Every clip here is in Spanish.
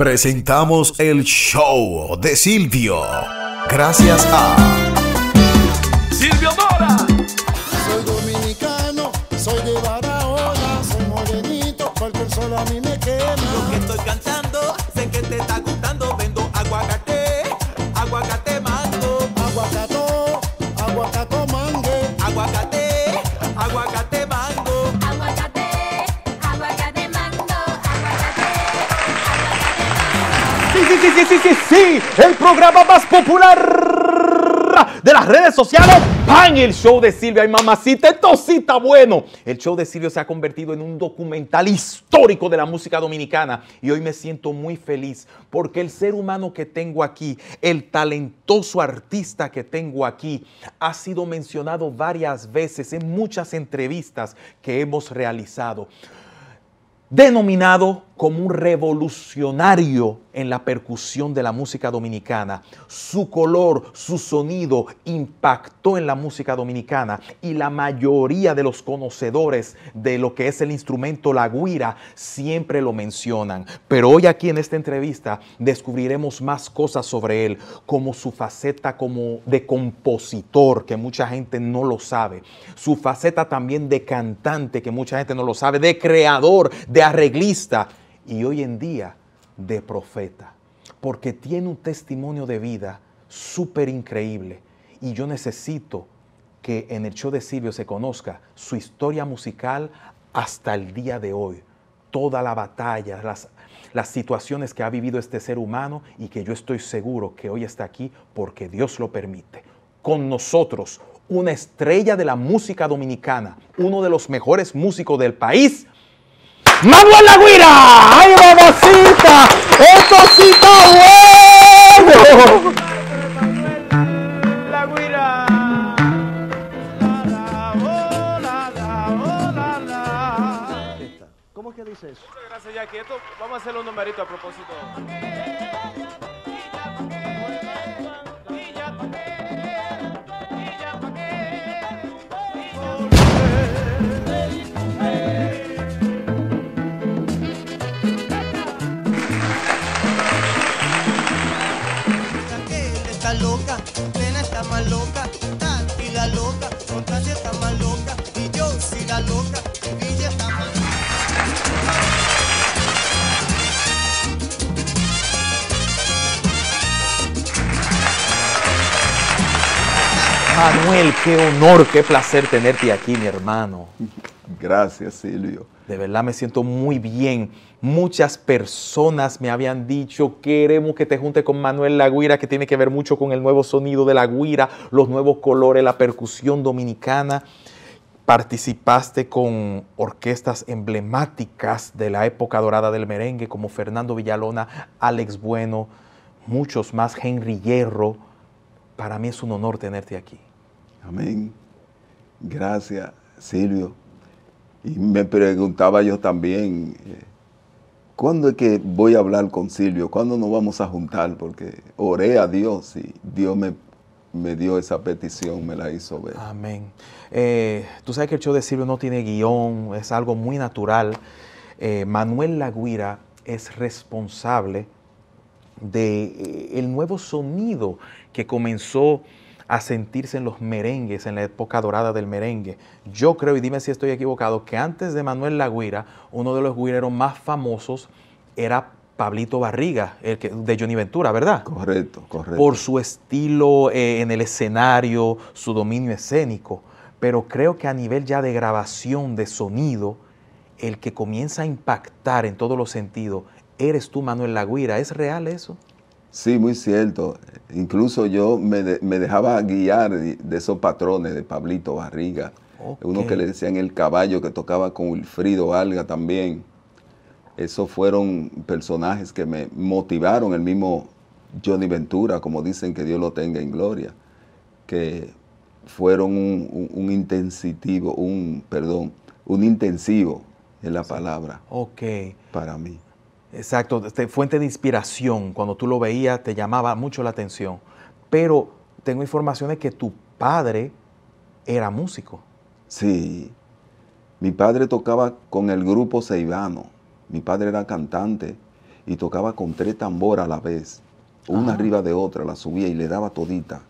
presentamos el show de Silvio. Gracias a Silvio sí, sí, sí, sí, sí, el programa más popular de las redes sociales. ¡Pan! El show de Silvia Ay, mamacita, esto bueno. El show de Silvio se ha convertido en un documental histórico de la música dominicana y hoy me siento muy feliz porque el ser humano que tengo aquí, el talentoso artista que tengo aquí, ha sido mencionado varias veces en muchas entrevistas que hemos realizado. Denominado como un revolucionario en la percusión de la música dominicana. Su color, su sonido impactó en la música dominicana y la mayoría de los conocedores de lo que es el instrumento la guira siempre lo mencionan. Pero hoy aquí en esta entrevista descubriremos más cosas sobre él, como su faceta como de compositor, que mucha gente no lo sabe, su faceta también de cantante, que mucha gente no lo sabe, de creador, de arreglista y hoy en día de profeta, porque tiene un testimonio de vida súper increíble y yo necesito que en el show de Silvio se conozca su historia musical hasta el día de hoy, toda la batalla, las, las situaciones que ha vivido este ser humano y que yo estoy seguro que hoy está aquí porque Dios lo permite. Con nosotros, una estrella de la música dominicana, uno de los mejores músicos del país, ¡Vamos la guira! ¡Ay, mamacita! ¡Esto sí está bueno! La guira. ¿Cómo es que dice eso? Muchas gracias, Jackie. Esto, vamos a hacer un numerito a propósito. más loca, y la loca, otra sí está más loca, y yo si la loca, y ya está más Manuel, qué honor, qué placer tenerte aquí, mi hermano. Gracias, Silvio. De verdad me siento muy bien. Muchas personas me habían dicho, queremos que te junte con Manuel Laguira, que tiene que ver mucho con el nuevo sonido de la guira, los nuevos colores, la percusión dominicana. Participaste con orquestas emblemáticas de la época dorada del merengue, como Fernando Villalona, Alex Bueno, muchos más, Henry Hierro. Para mí es un honor tenerte aquí. Amén. Gracias, Silvio. Y me preguntaba yo también, eh, ¿cuándo es que voy a hablar con Silvio? ¿Cuándo nos vamos a juntar? Porque oré a Dios y Dios me, dio esa petición, me la hizo ver. Amén. Eh, tú sabes que el show de Silvio no tiene guión, es algo muy natural. Eh, Manuel Laguira es responsable del de, nuevo sonido que comenzó a sentirse en los merengues, en la época dorada del merengue. Yo creo, y dime si estoy equivocado, que antes de Manuel Laguira, uno de los guireros más famosos era Pablito Barriga, el que, de Johnny Ventura, ¿verdad? Correcto, correcto. Por su estilo eh, en el escenario, su dominio escénico. Pero creo que a nivel ya de grabación, de sonido, el que comienza a impactar en todos los sentidos, eres tú, Manuel Laguira. ¿Es real eso? Sí, muy cierto. Incluso yo me, dejaba guiar de esos patrones de Pablito Barriga. Uno que le decían el caballo que tocaba con Wilfrido Alga también. Esos fueron personajes que me motivaron, el mismo Johnny Ventura, como dicen que Dios lo tenga en gloria, que fueron un, un, perdón, un intensivo en la palabra. Ok. Para mí. Exacto, este, fuente de inspiración, cuando tú lo veías te llamaba mucho la atención, pero tengo información de que tu padre era músico. Sí, mi padre tocaba con el grupo Ceibano, mi padre era cantante y tocaba con tres tambores a la vez, una arriba de otra, la subía y le daba todita.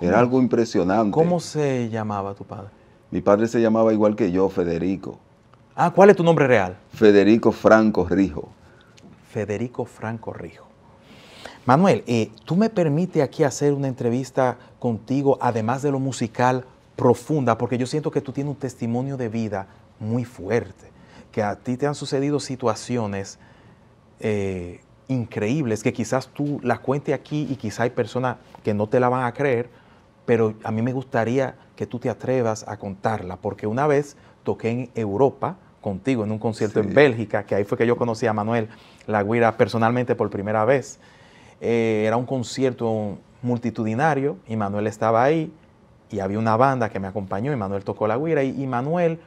Era algo impresionante. ¿Cómo se llamaba tu padre? Mi padre se llamaba igual que yo, Federico. Ah, ¿cuál es tu nombre real? Federico Franco Rijo. Federico Franco Rijo. Manuel, eh, tú me permites aquí hacer una entrevista contigo, además de lo musical, profunda, porque yo siento que tú tienes un testimonio de vida muy fuerte, que a ti te han sucedido situaciones eh, increíbles, que quizás tú las cuentes aquí y quizás hay personas que no te la van a creer, pero a mí me gustaría que tú te atrevas a contarla, porque una vez toqué en Europa, contigo en un concierto en Bélgica, que ahí fue que yo conocí a Manuel La Guira personalmente por primera vez. Eh, era un concierto multitudinario y Manuel estaba ahí y había una banda que me acompañó y Manuel tocó la guira y, Manuel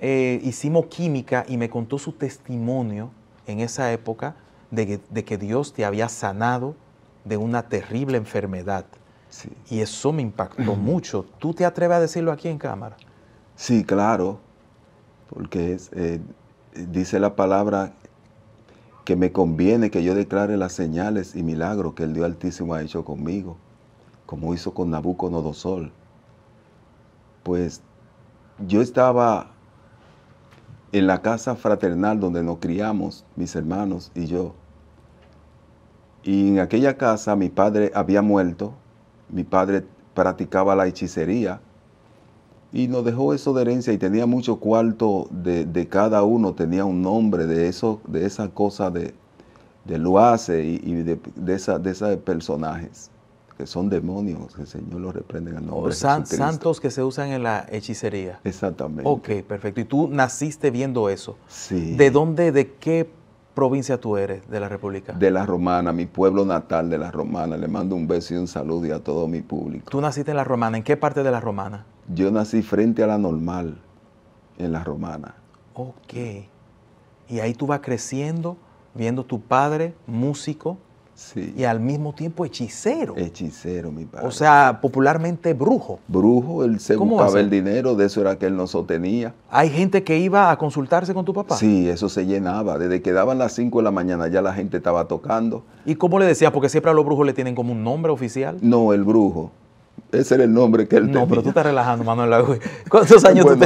eh, hicimos química y me contó su testimonio en esa época de que, Dios te había sanado de una terrible enfermedad. Y eso me impactó mucho. ¿Tú te atreves a decirlo aquí en cámara? Sí, claro porque eh, dice la palabra que me conviene que yo declare las señales y milagros que el Dios Altísimo ha hecho conmigo, como hizo con Nabucodonosor. Pues yo estaba en la casa fraternal donde nos criamos, mis hermanos y yo. Y en aquella casa mi padre había muerto, mi padre practicaba la hechicería y nos dejó eso de herencia y tenía mucho cuarto de, cada uno, tenía un nombre de, eso, de esa cosa de, de Luace y, de, de, esa, de esos personajes que son demonios, que el Señor los reprende en nombre de Santos que se usan en la hechicería. Exactamente. Ok, perfecto. Y tú naciste viendo eso. Sí. ¿De dónde, de qué provincia tú eres de la República? De la Romana, mi pueblo natal de la Romana. Le mando un beso y un saludo a todo mi público. ¿Tú naciste en la Romana? ¿En qué parte de la Romana? Yo nací frente a la normal en la romana. Ok. Y ahí tú vas creciendo, viendo tu padre músico y al mismo tiempo hechicero. Hechicero, mi padre. O sea, popularmente brujo. Brujo, él se buscaba el dinero, de eso era que él no sostenía. ¿Hay gente que iba a consultarse con tu papá? Sí, eso se llenaba. Desde que daban las 5 de la mañana ya la gente estaba tocando. ¿Y cómo le decía? Porque siempre a los brujos le tienen como un nombre oficial. No, el brujo. Ese era el nombre que él tenía. No, pero tú estás relajando, Manuel. ¿Cuántos años tú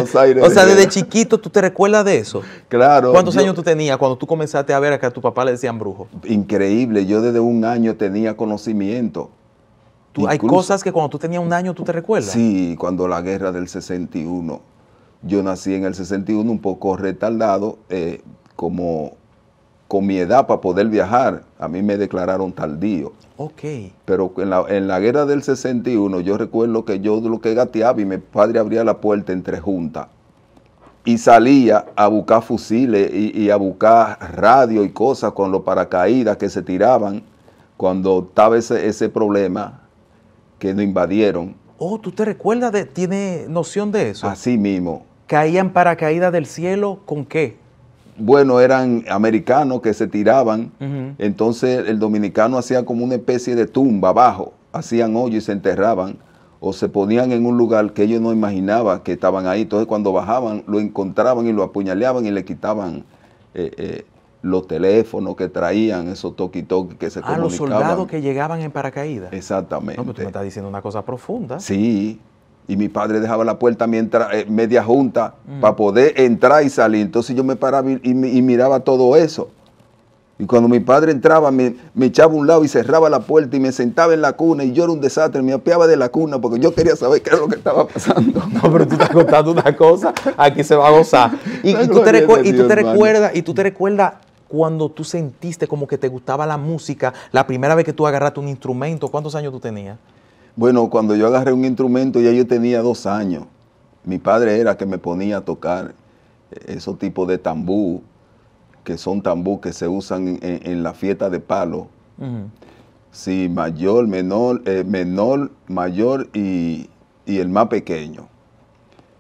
O sea, desde chiquito tú te recuerdas de eso. Claro. ¿Cuántos años tú tenías cuando tú comenzaste a ver a que a tu papá le decían brujo? Increíble. Yo desde un año tenía conocimiento. Tú, hay cosas que cuando tú tenías un año tú te recuerdas. Sí, cuando la guerra del 61. Yo nací en el 61 un poco retardado, eh, como con mi edad para poder viajar, a mí me declararon tardío. Ok. Pero en la, guerra del 61, yo recuerdo que yo lo que gateaba y mi padre abría la puerta entre juntas y salía a buscar fusiles y, a buscar radio y cosas con los paracaídas que se tiraban cuando estaba ese, ese problema que nos invadieron. Oh, ¿tú te recuerdas? De, ¿Tiene noción de eso? Así mismo. ¿Caían paracaídas del cielo con qué? bueno, eran americanos que se tiraban, entonces el dominicano hacía como una especie de tumba abajo, hacían hoyo y se enterraban o se ponían en un lugar que ellos no imaginaban que estaban ahí. Entonces cuando bajaban lo encontraban y lo apuñaleaban y le quitaban eh, eh, los teléfonos que traían, esos toqui-toqui que se comunicaban. los soldados que llegaban en paracaídas. Exactamente. No, pero me estás diciendo una cosa profunda. Sí, y mi padre dejaba la puerta mientras, eh, media junta para mm. poder entrar y salir. Entonces yo me paraba y, miraba todo eso. Y cuando mi padre entraba, me, echaba a un lado y cerraba la puerta y me sentaba en la cuna y yo era un desastre, me apeaba de la cuna porque yo quería saber qué era lo que estaba pasando. No, pero tú estás contando una cosa, aquí se va a gozar. y tú te y tú te recuerdas cuando tú sentiste como que te gustaba la música, la primera vez que tú agarraste un instrumento, ¿cuántos años tú tenías? Bueno, cuando yo agarré un instrumento ya yo tenía dos años. Mi padre era que me ponía a tocar eh, esos tipos de tambú, que son tambú que se usan en, la fiesta de palo. Sí, mayor, menor, eh, menor, mayor y, y, el más pequeño.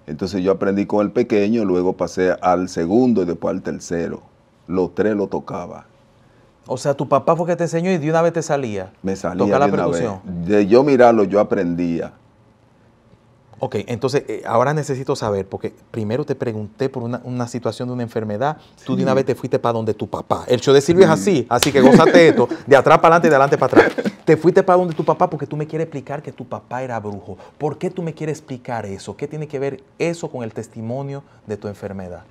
Entonces yo aprendí con el pequeño, luego pasé al segundo y después al tercero. Los tres lo tocaba. O sea, tu papá fue que te enseñó y de una vez te salía. Me salía. Toca la de percusión. De yo mirarlo, yo aprendía. Ok, entonces eh, ahora necesito saber, porque primero te pregunté por una, situación de una enfermedad, tú de una vez te fuiste para donde tu papá. El show de Silvio es así, así que gozate esto, de atrás para adelante y de adelante para atrás. Te fuiste para donde tu papá porque tú me quieres explicar que tu papá era brujo. ¿Por qué tú me quieres explicar eso? ¿Qué tiene que ver eso con el testimonio de tu enfermedad?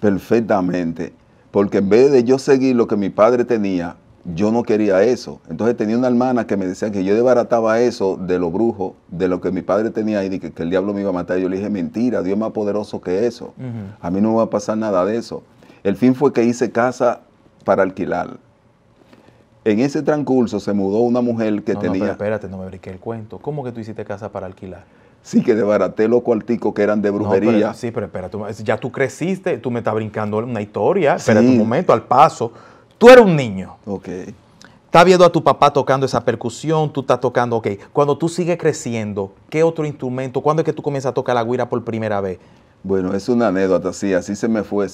Perfectamente porque en vez de yo seguir lo que mi padre tenía, yo no quería eso. Entonces tenía una hermana que me decía que yo debarataba eso de lo brujo, de lo que mi padre tenía y que, el diablo me iba a matar. Yo le dije, mentira, Dios es más poderoso que eso. A mí no me va a pasar nada de eso. El fin fue que hice casa para alquilar. En ese transcurso se mudó una mujer que tenía... No, espérate, no me briqué el cuento. ¿Cómo que tú hiciste casa para alquilar? Sí, que desbaraté los cuarticos que eran de brujería. sí, pero espera, ya tú creciste, tú me estás brincando una historia. Espera un momento, al paso. Tú eres un niño. Ok. Estás viendo a tu papá tocando esa percusión, tú estás tocando, ok. Cuando tú sigues creciendo, ¿qué otro instrumento? ¿Cuándo es que tú comienzas a tocar la guira por primera vez? Bueno, es una anécdota, sí, así se me fue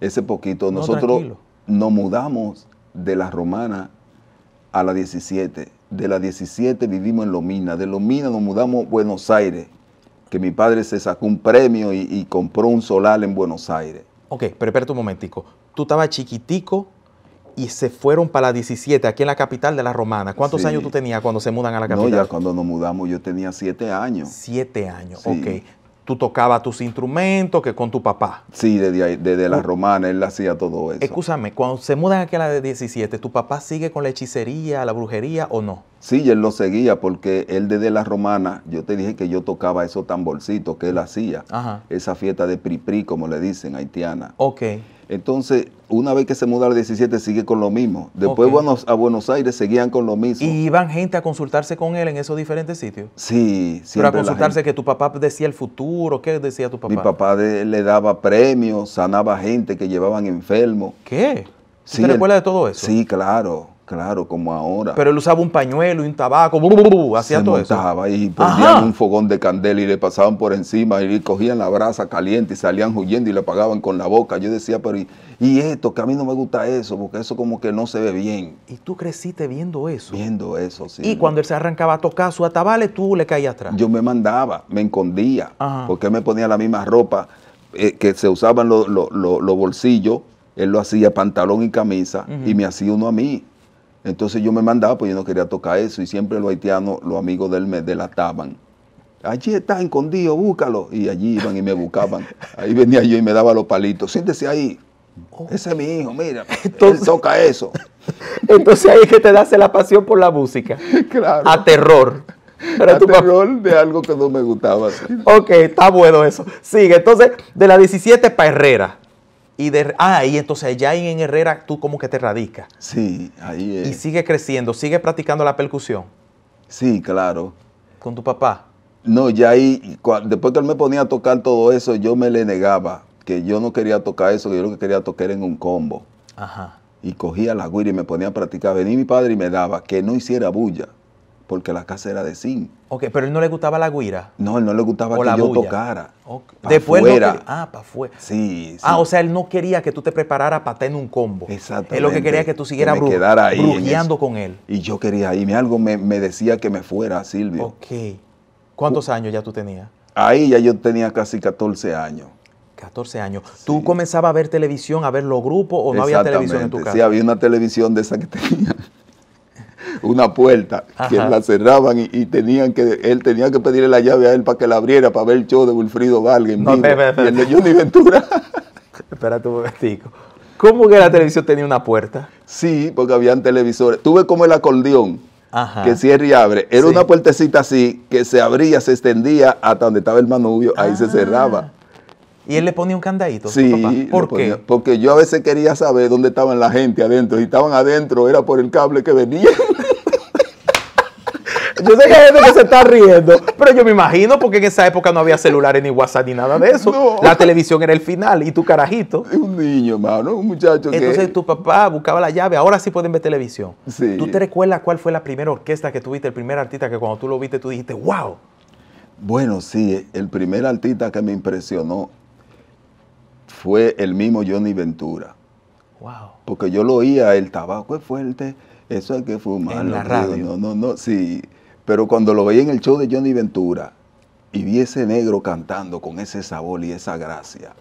ese, poquito. Nosotros nos mudamos de la romana a la 17 de la 17 vivimos en Lomina, de Lomina nos mudamos a Buenos Aires, que mi padre se sacó un premio y, compró un solar en Buenos Aires. Ok, pero espérate un momentico. Tú estabas chiquitico y se fueron para la 17, aquí en la capital de la Romana. ¿Cuántos años tú tenías cuando se mudan a la capital? No, ya cuando nos mudamos yo tenía siete años. Siete años, sí. ok tú tocabas tus instrumentos que con tu papá. Sí, desde, desde la uh. romana él hacía todo eso. Escúchame, cuando se mudan aquí a la de 17, ¿tu papá sigue con la hechicería, la brujería o no? Sí, él lo seguía porque él desde la romana, yo te dije que yo tocaba esos tamborcitos que él hacía, Ajá. esa fiesta de pripri, como le dicen haitiana. Ok. Entonces, una vez que se muda al 17, sigue con lo mismo. Después a Buenos Aires seguían con lo mismo. ¿Y iban gente a consultarse con él en esos diferentes sitios? Sí, sí. Pero consultarse que tu papá decía el futuro, ¿qué decía tu papá? Mi papá le daba premios, sanaba gente que llevaban enfermo. ¿Qué? ¿Te recuerdas de todo eso? Sí, claro. Claro, como ahora. Pero él usaba un pañuelo y un tabaco, hacía todo y ponían un fogón de candela y le pasaban por encima y cogían la brasa caliente y salían huyendo y le apagaban con la boca. Yo decía, pero y, esto, que a mí no me gusta eso, porque eso como que no se ve bien. Y tú creciste viendo eso. Viendo eso, sí. Y cuando él se arrancaba a tocar su atabales, tú le caías atrás. Yo me mandaba, me escondía, porque porque me ponía la misma ropa eh, que se usaban los bolsillos. Él lo hacía pantalón y camisa y me hacía uno a mí entonces yo me mandaba, pues yo no quería tocar eso, y siempre los haitianos, los amigos de él, me delataban. Allí está escondido, búscalo. Y allí iban y me buscaban. Ahí venía yo y me daba los palitos. Siéntese ahí. Oh. Ese es mi hijo, mira. Entonces, toca eso. Entonces ahí es que te das la pasión por la música. Claro. A terror. A tu terror de algo que no me gustaba. Ok, está bueno eso. Sigue. Entonces, de la 17 para Herrera. Y, de, ah, y entonces ya en Herrera tú como que te radicas. Sí, ahí es. Y sigue creciendo, sigue practicando la percusión. Sí, claro. ¿Con tu papá? No, ya ahí, después que él me ponía a tocar todo eso, yo me le negaba, que yo no quería tocar eso, que yo lo que quería tocar era en un combo. Ajá. Y cogía la guira y me ponía a practicar. Venía mi padre y me daba que no hiciera bulla porque la casa era de zinc. Ok, pero él no le gustaba la guira. No, él no le gustaba que yo tocara. Después fuera. ah, para afuera. Sí, sí, Ah, o sea, él no quería que tú te prepararas para tener un combo. Exacto. Él lo que quería es que tú siguieras que con él. Y yo quería irme. Algo me, decía que me fuera, Silvio. Ok. ¿Cuántos años ya tú tenías? Ahí ya yo tenía casi 14 años. 14 años. ¿Tú comenzabas a ver televisión, a ver los grupos o no había televisión en tu casa? Sí, había una televisión de esa que tenía una puerta que la cerraban y, tenían que él tenía que pedirle la llave a él para que la abriera para ver el show de Wilfrido Vargas no, vivo, y el de Johnny Ventura. espera tu ¿Cómo que la televisión tenía una puerta? Sí, porque habían televisores. Tuve como el acordeón. que cierra y abre. Era una puertecita así que se abría, se extendía hasta donde estaba el manubio, ahí se ah. cerraba. Y él le ponía un candadito. Sí, papá? ¿por qué? porque yo a veces quería saber dónde estaban la gente adentro. Si estaban adentro, era por el cable que venía. Yo sé que hay gente que se está riendo, pero yo me imagino porque en esa época no había celulares ni WhatsApp ni nada de eso. La televisión era el final y tu carajito. Un niño, mano, un muchacho. Entonces tu papá buscaba la llave, ahora sí pueden ver televisión. Sí. ¿Tú te recuerdas cuál fue la primera orquesta que tuviste, el primer artista que cuando tú lo viste tú dijiste, wow? Bueno, sí, el primer artista que me impresionó fue el mismo Johnny Ventura. Wow. Porque yo lo oía, el tabaco es fuerte, eso es que fumar. En la radio. No, no, no, sí. Pero cuando lo veía en el show de Johnny Ventura y vi ese negro cantando con ese sabor y esa gracia,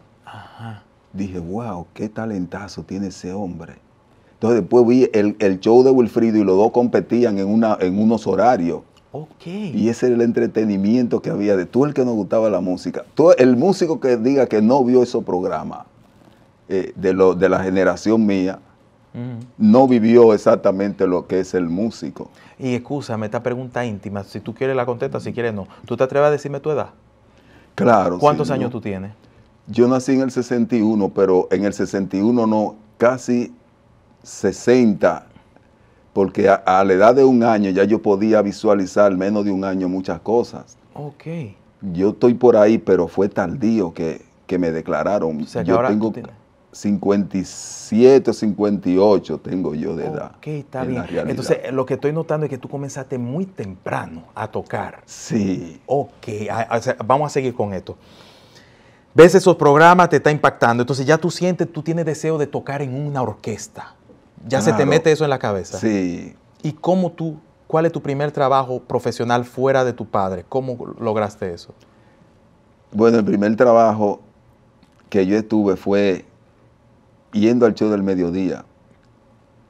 dije, wow, qué talentazo tiene ese hombre. Entonces después vi el, show de Wilfrido y los dos competían en, una, en unos horarios. Y ese era el entretenimiento que había de todo el que nos gustaba la música. Todo el músico que diga que no vio esos programas eh, de, de la generación mía, no vivió exactamente lo que es el músico. Y escúchame, esta pregunta íntima, si tú quieres la contesta, si quieres no. ¿Tú te atreves a decirme tu edad? Claro. ¿Cuántos años tú tienes? Yo nací en el 61, pero en el 61 no, casi 60 porque a, la edad de un año ya yo podía visualizar menos de un año muchas cosas. Ok. Yo estoy por ahí, pero fue tardío que, que me declararon. 57 o 58 tengo yo de edad. Ok, está bien. Entonces, lo que estoy notando es que tú comenzaste muy temprano a tocar. Sí. Ok, vamos a seguir con esto. Ves esos programas, te está impactando. Entonces ya tú sientes, tú tienes deseo de tocar en una orquesta. Ya se te mete eso en la cabeza. Sí. ¿Y cómo tú, cuál es tu primer trabajo profesional fuera de tu padre? ¿Cómo lograste eso? Bueno, el primer trabajo que yo estuve fue yendo al show del mediodía,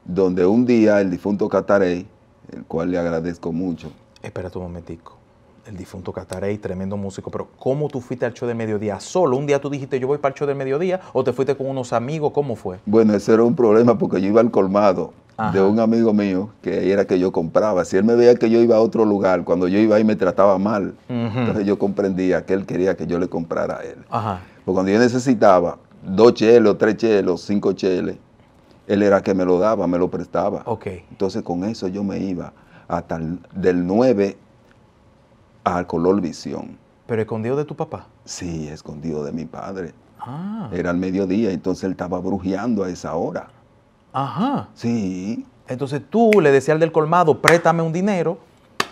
donde un día el difunto cataré el cual le agradezco mucho. Espera un momentico. El difunto cataré tremendo músico, pero ¿cómo tú fuiste al show del mediodía solo? ¿Un día tú dijiste yo voy para el show del mediodía o te fuiste con unos amigos? ¿Cómo fue? Bueno, ese era un problema porque yo iba al colmado de un amigo mío que era que yo compraba. Si él me veía que yo iba a otro lugar, cuando yo iba ahí me trataba mal. Entonces yo comprendía que él quería que yo le comprara a él. Porque cuando yo necesitaba, dos chelos, tres chelos, cinco cheles. Él era que me lo daba, me lo prestaba. Ok. Entonces con eso yo me iba hasta del 9 al color visión. ¿Pero escondido de tu papá? Sí, escondido de mi padre. Ah. Era el mediodía, entonces él estaba brujeando a esa hora. Ajá. Sí. Entonces tú le decías al del colmado, préstame un dinero,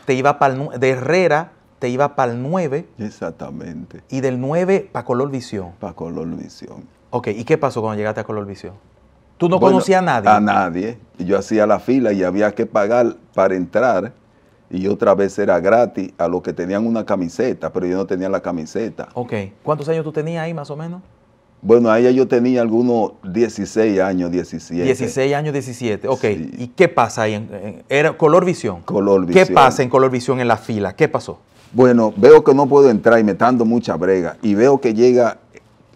te iba para el de Herrera, te iba para el 9. Exactamente. Y del 9 para Color Visión. Para Color Visión. Ok, ¿y qué pasó cuando llegaste a Colorvisión? ¿Tú no conocías a nadie? A nadie. Yo hacía la fila y había que pagar para entrar y otra vez era gratis a los que tenían una camiseta, pero yo no tenía la camiseta. Ok. ¿Cuántos años tú tenías ahí más o menos? Bueno, ahí yo tenía algunos 16 años, 17. 16 años, 17, ok. ¿Y qué pasa ahí? era Color Visión. ¿Qué pasa en Colorvisión en la fila? ¿Qué pasó? Bueno, veo que no puedo entrar y me dando mucha brega. Y veo que llega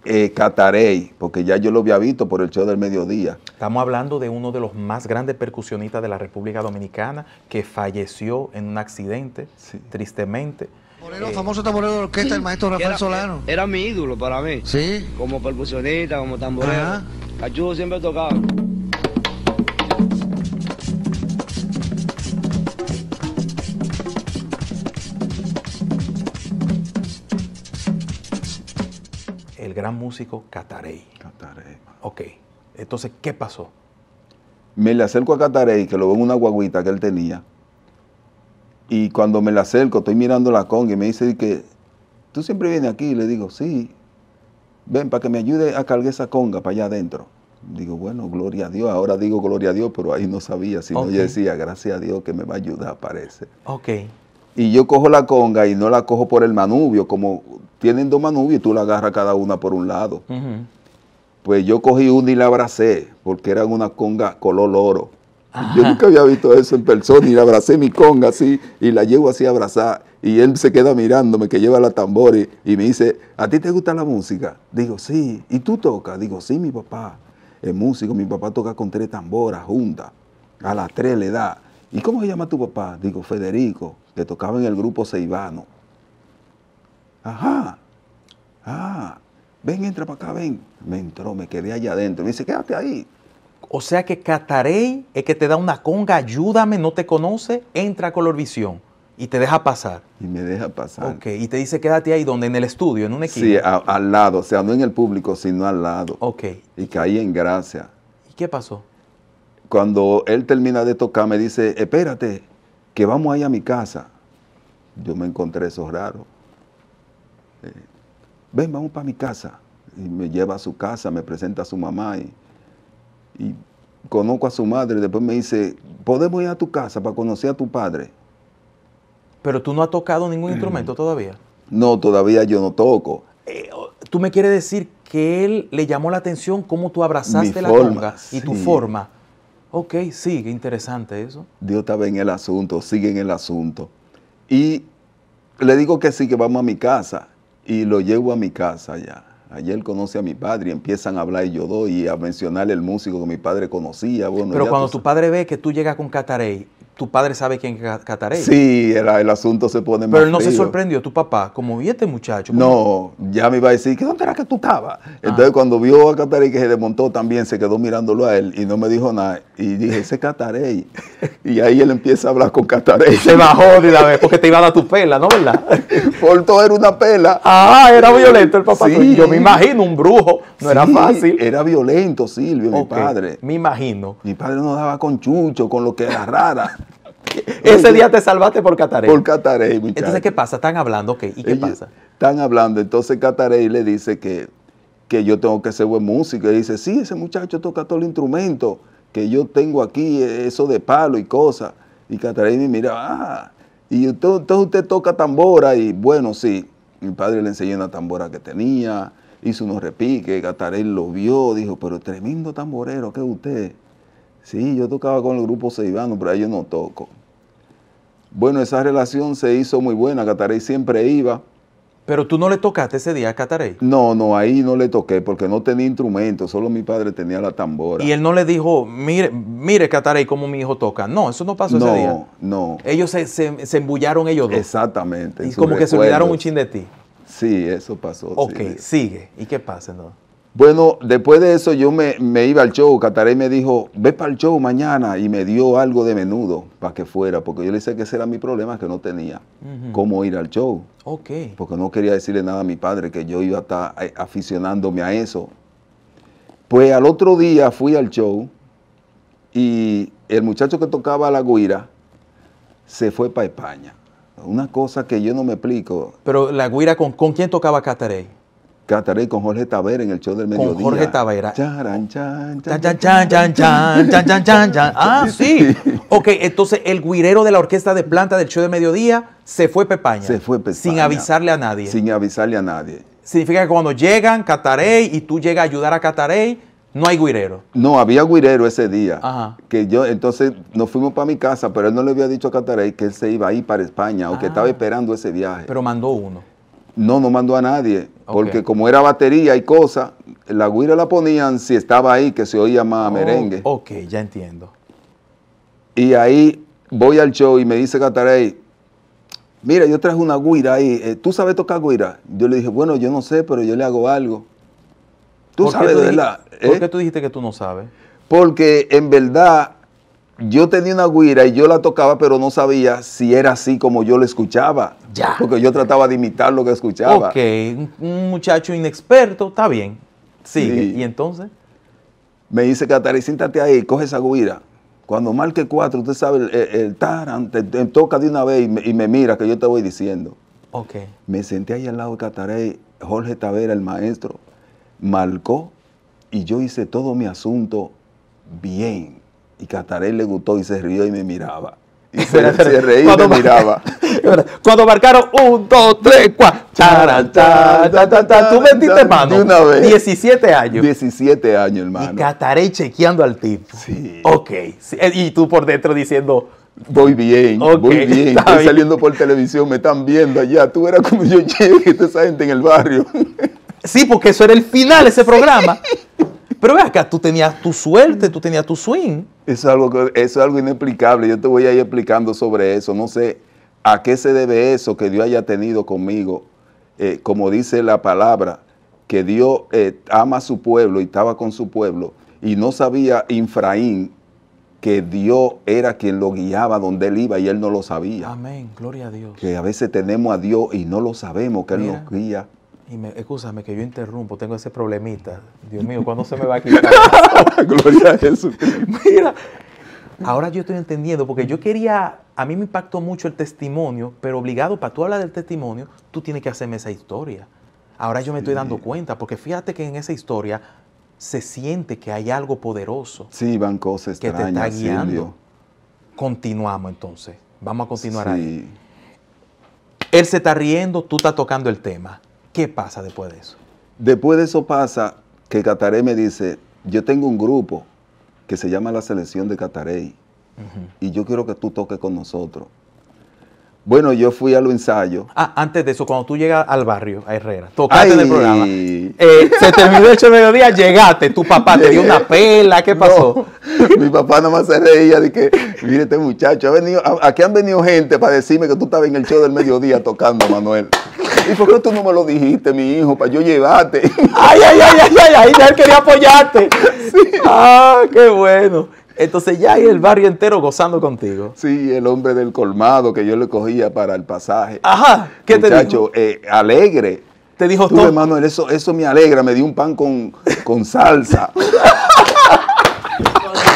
eh, Catarey, porque ya yo lo había visto por el show del mediodía. Estamos hablando de uno de los más grandes percusionistas de la República Dominicana que falleció en un accidente, tristemente. Moreno, famoso tamborero de orquesta, el eh, maestro Rafael Solano. Era mi ídolo para mí. Sí. Como percusionista, como tamborero. Cachudo siempre tocaba. gran músico Catarey. Ok. Entonces, ¿qué pasó? Me le acerco a Catarey, que lo veo en una guaguita que él tenía. Y cuando me le acerco, estoy mirando la conga y me dice que tú siempre vienes aquí. le digo, sí, ven para que me ayude a cargar esa conga para allá adentro. Digo, bueno, gloria a Dios. Ahora digo gloria a Dios, pero ahí no sabía, si no yo decía, gracias a Dios que me va a ayudar, parece. Ok y yo cojo la conga y no la cojo por el manubio, como tienen dos manubios y tú la agarras cada una por un lado. Pues yo cogí una y la abracé, porque eran una conga color oro. Yo nunca había visto eso en persona y la abracé mi conga así y la llevo así a abrazar. Y él se queda mirándome que lleva la tambor y, me dice, ¿a ti te gusta la música? Digo, sí. ¿Y tú tocas? Digo, sí, mi papá es músico. Mi papá toca con tres tamboras juntas. A las tres le da. ¿Y cómo se llama tu papá? Digo, Federico, que tocaba en el grupo Ceibano. Ajá. Ah, ven, entra para acá, ven. Me entró, me quedé allá adentro. Me dice, quédate ahí. O sea que Cataré es que te da una conga, ayúdame, no te conoce, entra a Colorvisión y te deja pasar. Y me deja pasar. Ok, y te dice quédate ahí donde, en el estudio, en un equipo. Sí, al lado, o sea, no en el público, sino al lado. Ok. Y caí en gracia. ¿Y qué pasó? cuando él termina de tocar, me dice, espérate, que vamos ahí a mi casa. Yo me encontré eso raro. Eh, Ven, vamos para mi casa. Y me lleva a su casa, me presenta a su mamá y, conozco a su madre. Después me dice, podemos ir a tu casa para conocer a tu padre. Pero tú no has tocado ningún instrumento todavía. No, todavía yo no toco. Eh, tú me quieres decir que él le llamó la atención cómo tú abrazaste la y tu forma Ok, sí, interesante eso. Dios estaba en el asunto, sigue en el asunto. Y le digo que sí, que vamos a mi casa. Y lo llevo a mi casa ya. Ayer conoce a mi padre y empiezan a hablar y yo doy y a mencionar el músico que mi padre conocía. Pero cuando tu padre ve que tú llegas con Catarey, tu padre sabe quién es cataré. Sí, el, asunto se pone Pero Pero él no se sorprendió, tu papá, como, vi este muchacho? No, ya me iba a decir, ¿qué dónde era que tú estabas? Ah. Entonces, cuando vio a Catarey que se desmontó, también se quedó mirándolo a él y no me dijo nada. Y dije, ese Catarey. y ahí él empieza a hablar con Catarey. Se bajó de la vez, porque te iba a dar tu pela, ¿no, verdad? Por todo era una pela. Ah, era violento el papá. Yo me imagino, un brujo. No era fácil. Era violento, Silvio, mi padre. Me imagino. Mi padre no daba con chucho, con lo que era rara. Ese día te salvaste por Cataré. Por Cataré, muchachos. Entonces, ¿qué pasa? Están hablando, ¿qué? ¿Y qué pasa? Están hablando. Entonces, Cataré le dice que, que yo tengo que ser buen músico. Y dice, sí, ese muchacho toca todo el instrumento que yo tengo aquí, e, eso de palo y cosas. Y Cataré me mira, ah, y entonces usted toca tambora. Y bueno, sí, mi padre le enseñó una tambora que tenía, hizo unos repiques. Cataré lo vio, dijo, pero tremendo tamborero que es usted. Sí, yo tocaba con el grupo Seibano, pero ahí yo no toco. Bueno, esa relación se hizo muy buena, Cataray siempre iba. Pero tú no le tocaste ese día a Cataray? No, no, ahí no le toqué porque no tenía instrumento, solo mi padre tenía la tambora. Y él no le dijo, mire, mire Catarey, cómo mi hijo toca. No, eso no pasó ese día. No, no. Ellos se, se, embullaron ellos dos. Exactamente. Y como que se olvidaron un chin de ti. Sí, eso pasó. Ok, sigue. ¿Y qué pasa no? Bueno, después de eso yo me, iba al show, Cataré me dijo, ve para el show mañana y me dio algo de menudo para que fuera, porque yo le dije que ese era mi problema, que no tenía cómo ir al show. Ok. Porque no quería decirle nada a mi padre, que yo iba a estar eh, aficionándome a eso. Pues al otro día fui al show y el muchacho que tocaba la guira se fue para España. Una cosa que yo no me explico. Pero la guira, ¿con, ¿con quién tocaba Cataré? Cataré con Jorge Tavera en el show del mediodía. Con Jorge Tavera. Ah, sí. Ok, entonces el guirero de la orquesta de planta del show del mediodía se fue Pepaña. Se fue Pepaña. Sin avisarle a nadie. Sin avisarle a nadie. Significa que cuando llegan Catarey y tú llegas a ayudar a Catarey, no hay guirero. No, había guirero ese día. Ajá. Que yo, entonces nos fuimos para mi casa, pero él no le había dicho a Catarey que él se iba a ir para España o que ah. estaba esperando ese viaje. Pero mandó uno. No, no mandó a nadie, porque como era batería y cosas, la guira la ponían si estaba ahí, que se oía más oh, merengue. Ok, ya entiendo. Y ahí voy al show y me dice Cataray, mira, yo traje una guira ahí, eh, ¿tú sabes tocar guira? Yo le dije, bueno, yo no sé, pero yo le hago algo. ¿Tú sabes, de ¿Por ¿eh? qué tú dijiste que tú no sabes? Porque en verdad yo tenía una guira y yo la tocaba, pero no sabía si era así como yo la escuchaba. Ya. Porque yo trataba de imitar lo que escuchaba. Ok, un muchacho inexperto, está bien. Sí. ¿Y entonces? Me dice Cataré, siéntate ahí, coge esa guira. Cuando marque cuatro, usted sabe, el, tarante te, toca de una vez y me, mira, que yo te voy diciendo. Ok. Me senté ahí al lado de Cataré, Jorge Tavera, el maestro, marcó y yo hice todo mi asunto bien y Cataré le gustó y se rió y me miraba. Y se, reía y me miraba. Cuando marcaron un, dos, tres, cuatro. tú metiste mano. una vez. 17 años. 17 años, hermano. Y Cataré chequeando al tipo. Sí. Ok. Eh, y tú por dentro diciendo. Voy bien, voy bien. Estoy saliendo por televisión, me están viendo allá. Tú eras como yo llegué, esa gente en el barrio. Sí, porque eso era el final, ese programa. Sí. Pero ve acá, tú tenías tu suerte, tú tenías tu swing. es, algo, es algo inexplicable. Yo te voy a ir explicando sobre eso. No sé a qué se debe eso que Dios haya tenido conmigo. Eh, como dice la palabra, que Dios eh, ama a su pueblo y estaba con su pueblo. Y no sabía Infraín que Dios era quien lo guiaba donde él iba y él no lo sabía. Amén, gloria a Dios. Que a veces tenemos a Dios y no lo sabemos, que Él nos guía y me, escúchame que yo interrumpo, tengo ese problemita. Dios mío, ¿cuándo se me va a quitar? Gloria a Jesús. Mira, ahora yo estoy entendiendo, porque yo quería, a mí me impactó mucho el testimonio, pero obligado para tú hablar del testimonio, tú tienes que hacerme esa historia. Ahora yo me estoy dando cuenta, porque fíjate que en esa historia se siente que hay algo poderoso. Sí, van cosas Que te está guiando. Continuamos entonces. Vamos a continuar ahí. Él se está riendo, tú estás tocando el tema. ¿Qué pasa después de eso? Después de eso pasa que Cataré me dice, yo tengo un grupo que se llama la selección de Cataré y yo quiero que tú toques con nosotros. Bueno, yo fui a los ensayos. Ah, antes de eso, cuando tú llegas al barrio, a Herrera, tocaste en el programa. Eh, se terminó el mediodía, llegaste, tu papá te dio una pela, ¿qué pasó? mi papá nada más se reía de que, mire este muchacho, ha venido, aquí han venido gente para decirme que tú estabas en el show del mediodía tocando, Manuel. ¿Y por qué tú no me lo dijiste, mi hijo, para yo llevarte? Ay, ay, ay, ay, ay, ay, él quería apoyarte. Ah, qué bueno. Entonces ya hay el barrio entero gozando contigo. Sí, el hombre del colmado que yo le cogía para el pasaje. Ajá, ¿qué te dijo? Eh, alegre. Te dijo todo. hermano, eso, eso me alegra, me dio un pan con, con salsa.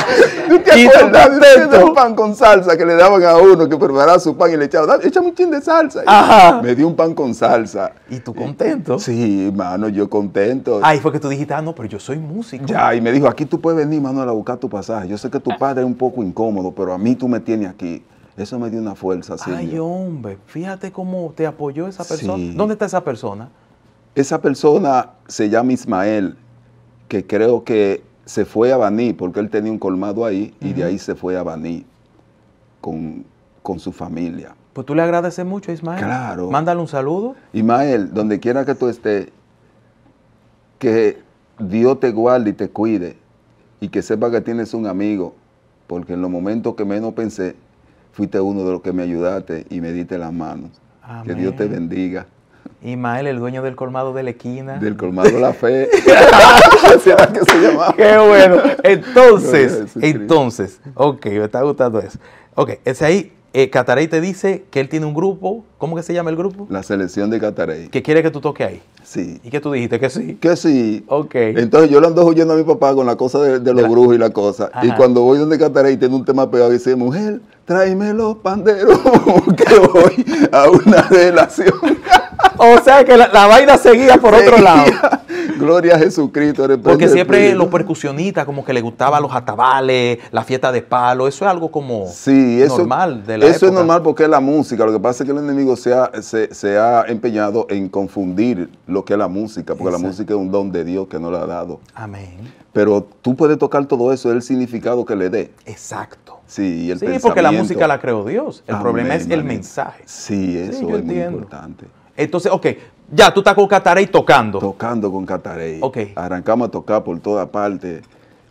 y te acuerdas un pan con salsa que le daban a uno que preparaba su pan y le echaba, échame un chin de salsa? Me dio un pan con salsa. ¿Y tú contento? Sí, mano, yo contento. Ahí fue que tú dijiste, ah, no, pero yo soy músico. Ya, y me dijo, aquí tú puedes venir, mano a buscar tu pasaje. Yo sé que tu ah. padre es un poco incómodo, pero a mí tú me tienes aquí. Eso me dio una fuerza, sí. Ay, hombre, fíjate cómo te apoyó esa persona. ¿Dónde está esa persona? Esa persona se llama Ismael, que creo que se fue a Baní, porque él tenía un colmado ahí, y de ahí se fue a Baní con, su familia. Pues tú le agradeces mucho a Ismael. Claro. Mándale un saludo. Ismael, donde quiera que tú estés, que Dios te guarde y te cuide, y que sepa que tienes un amigo, porque en los momentos que menos pensé, fuiste uno de los que me ayudaste y me diste las manos. Que Dios te bendiga. Imael, el dueño del colmado de la esquina. Del colmado de La Fe. que se llamaba. Qué bueno. Entonces, entonces, ok, me está gustando eso. Ok, ese ahí, eh, Catarey te dice que él tiene un grupo, ¿cómo que se llama el grupo? La selección de Catarey. Que quiere que tú toques ahí. Sí. ¿Y que tú dijiste? Que sí. Que sí. Ok. Entonces yo le ando huyendo a mi papá con la cosa de, los brujos y la cosa. Y cuando voy donde Catarey tiene un tema pegado y dice, mujer, tráeme los panderos, que voy a una relación. o sea que la, vaina seguía por otro lado. Gloria a Jesucristo. Porque siempre los percusionistas como que le gustaban los atabales, la fiesta de palo, eso es algo como normal de la Eso es normal porque es la música, lo que pasa es que el enemigo se ha, se, ha empeñado en confundir lo que es la música, porque la música es un don de Dios que no la ha dado. Amén. Pero tú puedes tocar todo eso, el significado que le dé. Exacto. Sí, porque la música la creó Dios. El problema es el mensaje. Sí, eso es muy importante. Entonces, ok, ya tú estás con Cataré tocando. Tocando con Catarey. Ok. Arrancamos a tocar por toda parte.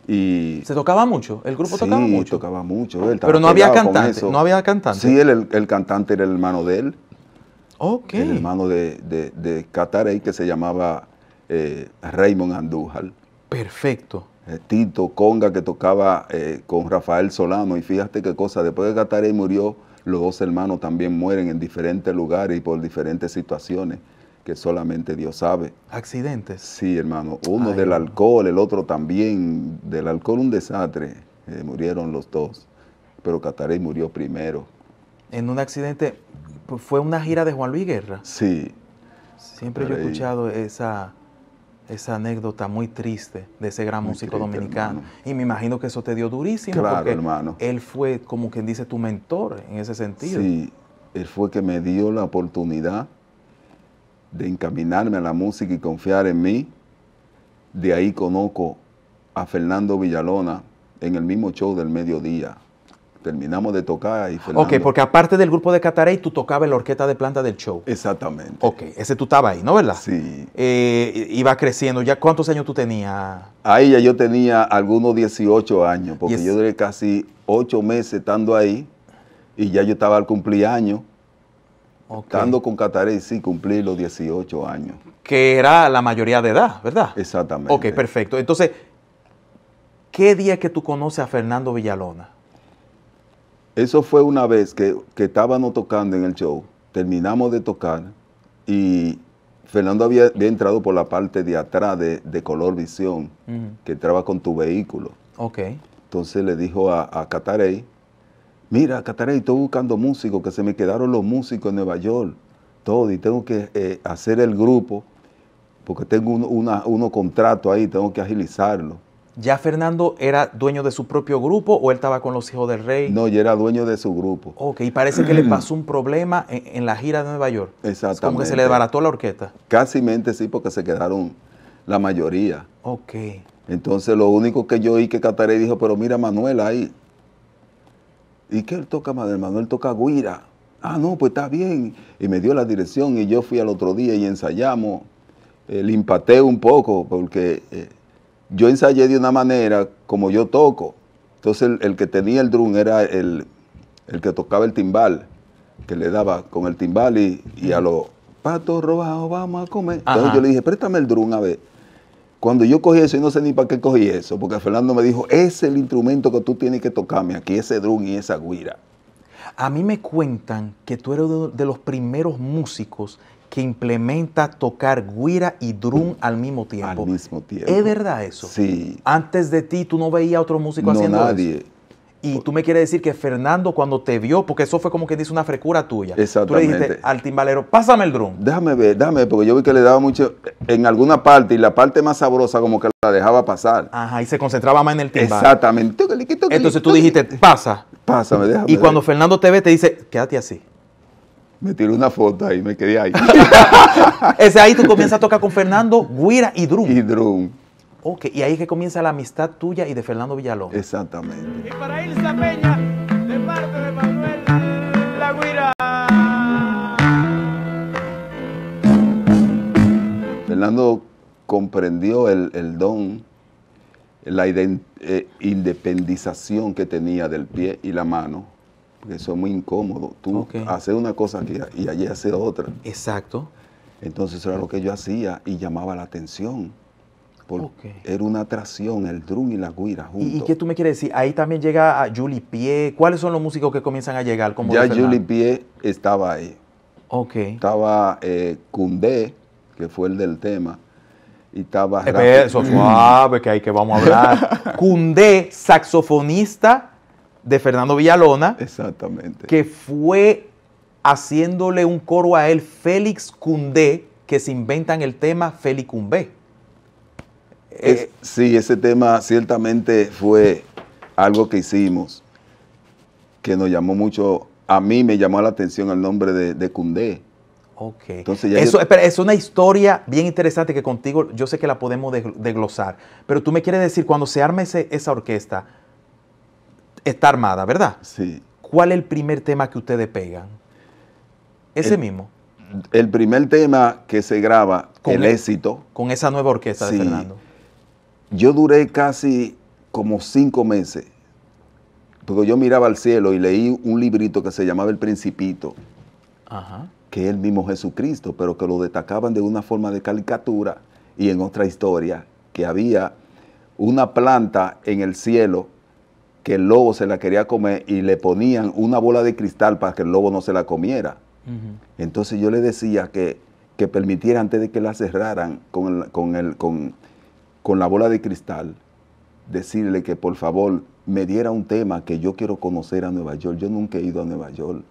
Y ¿Se tocaba mucho? ¿El grupo tocaba mucho? tocaba mucho. Pero no había cantante, no había cantante. Sí, el, el, cantante era el hermano de él. Ok. El hermano de, de, Catarey que se llamaba eh, Raymond Andújar. Perfecto. Eh, Tito Conga que tocaba eh, con Rafael Solano. Y fíjate qué cosa, después de Catarey murió, los dos hermanos también mueren en diferentes lugares y por diferentes situaciones que solamente Dios sabe. ¿Accidentes? Sí, hermano. Uno del alcohol, el otro también. Del alcohol un desastre. Eh, murieron los dos. Pero Cataré murió primero. En un accidente, pues, fue una gira de Juan Luis Guerra. Sí. Siempre yo he escuchado esa, esa anécdota muy triste de ese gran músico dominicano. Y me imagino que eso te dio durísimo. Claro, porque hermano. Él fue, como quien dice, tu mentor en ese sentido. Sí, él fue que me dio la oportunidad de encaminarme a la música y confiar en mí. De ahí conozco a Fernando Villalona en el mismo show del mediodía terminamos de tocar y Fernando. Ok, porque aparte del grupo de Cataré, tú tocabas la orquesta de planta del show. Exactamente. Ok, ese tú estabas ahí, ¿no, verdad? Sí. Eh, iba creciendo. ¿Ya cuántos años tú tenías? Ahí ya yo tenía algunos 18 años, porque yo duré casi 8 meses estando ahí y ya yo estaba al cumpleaños. Okay. Estando con Cataré, sí, cumplí los 18 años. Que era la mayoría de edad, ¿verdad? Exactamente. Ok, perfecto. Entonces, ¿qué día que tú conoces a Fernando Villalona? Eso fue una vez que, que estábamos tocando en el show, terminamos de tocar y Fernando había, entrado por la parte de atrás de, Color Visión, que entraba con tu vehículo. Ok. Entonces le dijo a, a mira Catarey, estoy buscando músicos, que se me quedaron los músicos en Nueva York, todo, y tengo que eh, hacer el grupo, porque tengo una, uno contrato ahí, tengo que agilizarlo. ¿Ya Fernando era dueño de su propio grupo o él estaba con los hijos del rey? No, ya era dueño de su grupo. Ok, y parece que le pasó un problema en, la gira de Nueva York. Exactamente. como que se le desbarató la orquesta. Casi mente sí, porque se quedaron la mayoría. Ok. Entonces lo único que yo oí que Cataré dijo, pero mira Manuel ahí. ¿Y qué él toca, Manuel? Manuel toca guira. Ah, no, pues está bien. Y me dio la dirección y yo fui al otro día y ensayamos. Eh, le empaté un poco porque... Eh, yo ensayé de una manera como yo toco. Entonces el, que tenía el drum era el, que tocaba el timbal, que le daba con el timbal y, a los patos robados vamos a comer. Entonces yo le dije, préstame el drum a ver. Cuando yo cogí eso, y no sé ni para qué cogí eso, porque Fernando me dijo, es el instrumento que tú tienes que tocarme aquí, ese drum y esa guira. A mí me cuentan que tú eres de los primeros músicos que implementa tocar guira y drum al mismo tiempo. Al mismo tiempo. ¿Es verdad eso? Sí. Antes de ti tú no veías otro músico no, nadie. Y tú me quieres decir que Fernando cuando te vio, porque eso fue como que dice una frecura tuya. Exactamente. Tú le dijiste al timbalero, pásame el drum. Déjame ver, déjame ver, porque yo vi que le daba mucho en alguna parte y la parte más sabrosa como que la dejaba pasar. Ajá, y se concentraba más en el timbal. Exactamente. Entonces tú dijiste, pasa. Pásame, déjame. Y cuando Fernando te ve, te dice, quédate así. Me tiré una foto ahí, me quedé ahí. ese ahí tú comienzas a tocar con Fernando, Guira y Drum. Y Drum. Ok, y ahí es que comienza la amistad tuya y de Fernando Villalón. Exactamente. Y para Ilsa Peña, de parte de Manuel La Guira. Fernando comprendió el, el don, la eh, independización que tenía del pie y la mano que eso es muy incómodo. Tú hacer haces una cosa aquí y allí hacer otra. Exacto. Entonces era lo que yo hacía y llamaba la atención. Porque Era una atracción, el drum y la guira juntos. ¿Y, qué tú me quieres decir? Ahí también llega a ah, Julie Pie. ¿Cuáles son los músicos que comienzan a llegar? Como ya Julie Pie estaba ahí. Ok. Estaba eh, que fue el del tema. Y estaba... Eh, pues, eso suave, que hay que vamos a hablar. Kundé, saxofonista de Fernando Villalona. Exactamente. Que fue haciéndole un coro a él Félix Cundé, que se inventan el tema Félix Cundé. Eh, sí, ese tema ciertamente fue algo que hicimos que nos llamó mucho, a mí me llamó la atención el nombre de, Cundé. Ok. Entonces Eso, es una historia bien interesante que contigo yo sé que la podemos desglosar, pero tú me quieres decir, cuando se arma esa orquesta, está armada, ¿verdad? Sí. ¿Cuál es el primer tema que ustedes pegan? Ese mismo. El primer tema que se graba, con el, e- éxito. Con esa nueva orquesta de Fernando. Yo duré casi como cinco meses, porque yo miraba al cielo y leí un librito que se llamaba El Principito, que es el mismo Jesucristo, pero que lo destacaban de una forma de caricatura y en otra historia, que había una planta en el cielo que el lobo se la quería comer y le ponían una bola de cristal para que el lobo no se la comiera. Entonces yo le decía que, permitiera antes de que la cerraran con, con, la bola de cristal, decirle que por favor me diera un tema que yo quiero conocer a Nueva York. Yo nunca he ido a Nueva York.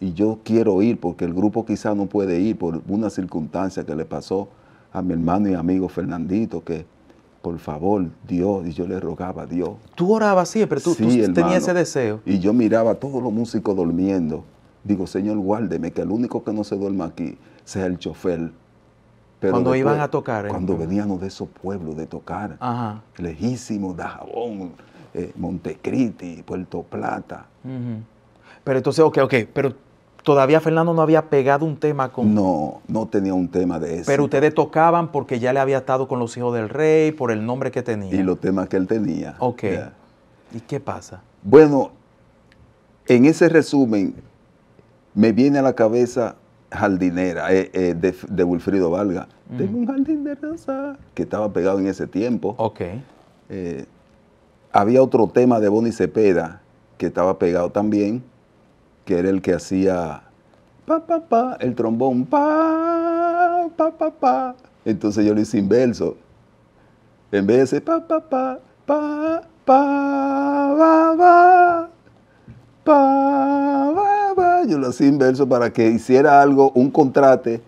Y yo quiero ir porque el grupo quizá no puede ir por una circunstancia que le pasó a mi hermano y amigo Fernandito, que, por favor, Dios, y yo le rogaba a Dios. Tú orabas siempre, tú, tú tenías ese deseo. Y yo miraba a todos los músicos durmiendo. Digo, Señor, guárdeme, que el único que no se duerma aquí sea el chofer. cuando iban a tocar. ¿eh? Cuando veníamos de esos pueblos de tocar, Ajá. lejísimos, Dajabón, jabón eh, Montecriti, Puerto Plata. Pero entonces, ok, ok, pero todavía Fernando no había pegado un tema con... No, no tenía un tema de eso. Pero ustedes tocaban porque ya le había estado con los hijos del rey, por el nombre que tenía. Y los temas que él tenía. Ok. ¿Y qué pasa? Bueno, en ese resumen me viene a la cabeza jardinera eh, eh, de, de, Wilfrido Valga. Tengo un jardín de que estaba pegado en ese tiempo. Ok. Eh, había otro tema de Bonnie Cepeda que estaba pegado también que era el que hacía pa, pa, pa, el trombón, pa, pa, pa, Entonces yo lo hice inverso. En vez de ese pa, pa, pa, pa, pa, pa pa, yo lo hacía inverso para que hiciera algo, un contrate,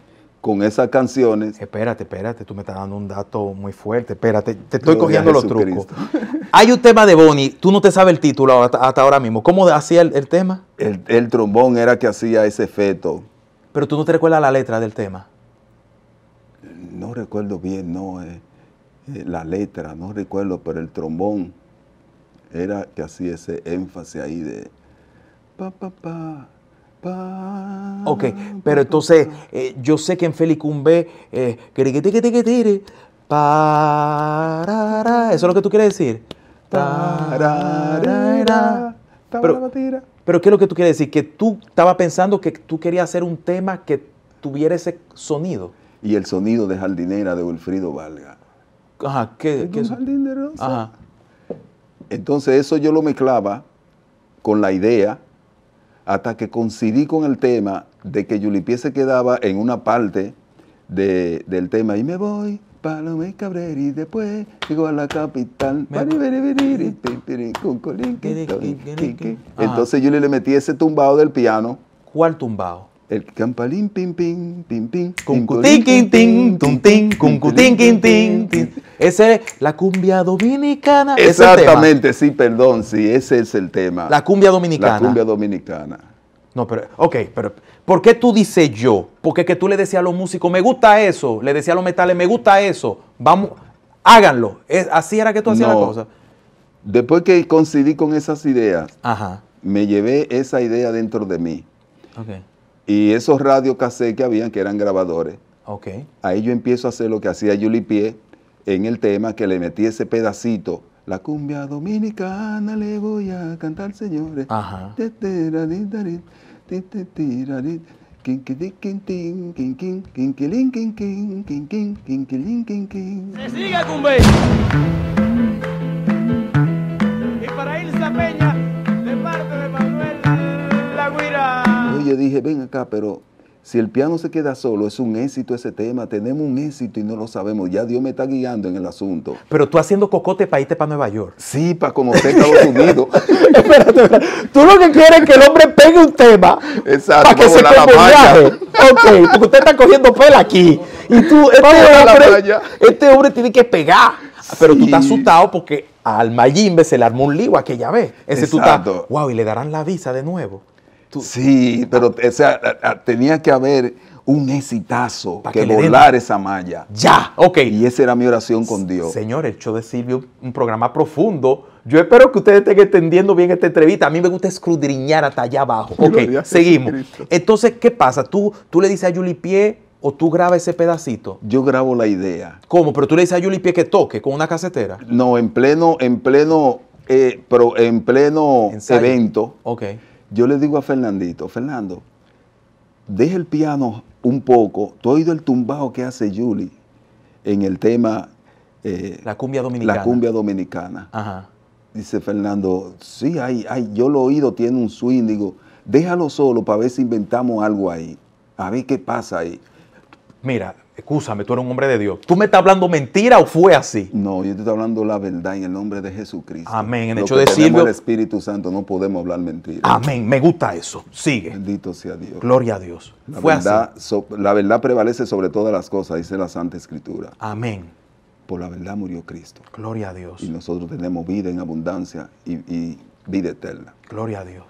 con esas canciones. Espérate, espérate, tú me estás dando un dato muy fuerte. Espérate, te estoy cogiendo los trucos. Hay un tema de Bonnie, tú no te sabes el título hasta, ahora mismo. ¿Cómo hacía el, tema? El, trombón era que hacía ese efecto. Pero tú no te recuerdas la letra del tema. No recuerdo bien, no, eh, eh, la letra, no recuerdo, pero el trombón era que hacía ese énfasis ahí de pa, pa, pa. Ok, pero entonces eh, yo sé que en Felicumbe, eh, eso es lo que tú quieres decir. Pero, pero ¿qué es lo que tú quieres decir? Que tú estaba pensando que tú querías hacer un tema que tuviera ese sonido. Y el sonido de jardinera de Wilfrido Valga. Ajá, ¿qué, Ajá. Entonces eso yo lo mezclaba con la idea hasta que coincidí con el tema de que Yulipié se quedaba en una parte del tema y me voy. los Cabrera y después llegó a la capital. Entonces yo le metí ese tumbado del piano. ¿Cuál tumbado? El campalín, pim, pim, pim, pim. Cuncutín, tin, tin, tuntín, cuncutín, tin, Ese es la cumbia dominicana. Exactamente, sí, perdón, sí, ese es el tema. La cumbia dominicana. La cumbia dominicana. No, pero, ok, pero, ¿por qué tú dices yo? Porque que tú le decías a los músicos, me gusta eso, le decías a los metales, me gusta eso, vamos, háganlo. Es, así era que tú hacías la cosa. Después que coincidí con esas ideas, me llevé esa idea dentro de mí. Ok. Y esos radios cassette que habían, que eran grabadores, okay. ahí yo empiezo a hacer lo que hacía Julie Pie en el tema, que le metí ese pedacito. La cumbia dominicana le voy a cantar, señores. Ajá. Se sigue, Cumbe. Y para Ilsa Peña. dije, ven acá, pero si el piano se queda solo, es un éxito ese tema, tenemos un éxito y no lo sabemos, ya Dios me está guiando en el asunto. Pero tú haciendo cocote para irte para Nueva York. Sí, para como Estados Unidos. espérate, tú lo que quieres es que el hombre pegue un tema para que se viaje ok, porque usted está cogiendo pela aquí. Y tú, este, este hombre, tiene que pegar. Ah, pero tú estás asustado porque al Mayimbe se le armó un lío aquella vez. Ese tú estás, wow, y le darán la visa de nuevo. Sí, pero tenía que haber un exitazo que, volar esa malla. Ya, ok. Y esa era mi oración con Dios. Señor, el show de Silvio, un programa profundo. Yo espero que ustedes estén entendiendo bien esta entrevista. A mí me gusta escudriñar hasta allá abajo. Ok, seguimos. Entonces, ¿qué pasa? ¿Tú, tú le dices a Julie Pie o tú grabas ese pedacito? Yo grabo la idea. ¿Cómo? Pero tú le dices a Julie Pie que toque con una casetera. No, en pleno, en pleno, eh, pero en pleno evento. Ok yo le digo a Fernandito, Fernando, deja el piano un poco. Tú has oído el tumbao que hace Julie en el tema... Eh, la cumbia dominicana. La cumbia dominicana. Ajá. Dice Fernando, sí, hay, ay, yo lo he oído, tiene un swing. Digo, déjalo solo para ver si inventamos algo ahí. A ver qué pasa ahí. Mira, Escúchame, tú eres un hombre de Dios. ¿Tú me estás hablando mentira o fue así? No, yo te estoy hablando la verdad en el nombre de Jesucristo. Amén. En el hecho de de Silvio. el Espíritu Santo no podemos hablar mentira. Amén. Me gusta eso. Sigue. Bendito sea Dios. Gloria a Dios. La, fue verdad, así. la verdad prevalece sobre todas las cosas, dice la Santa Escritura. Amén. Por la verdad murió Cristo. Gloria a Dios. Y nosotros tenemos vida en abundancia y, y vida eterna. Gloria a Dios.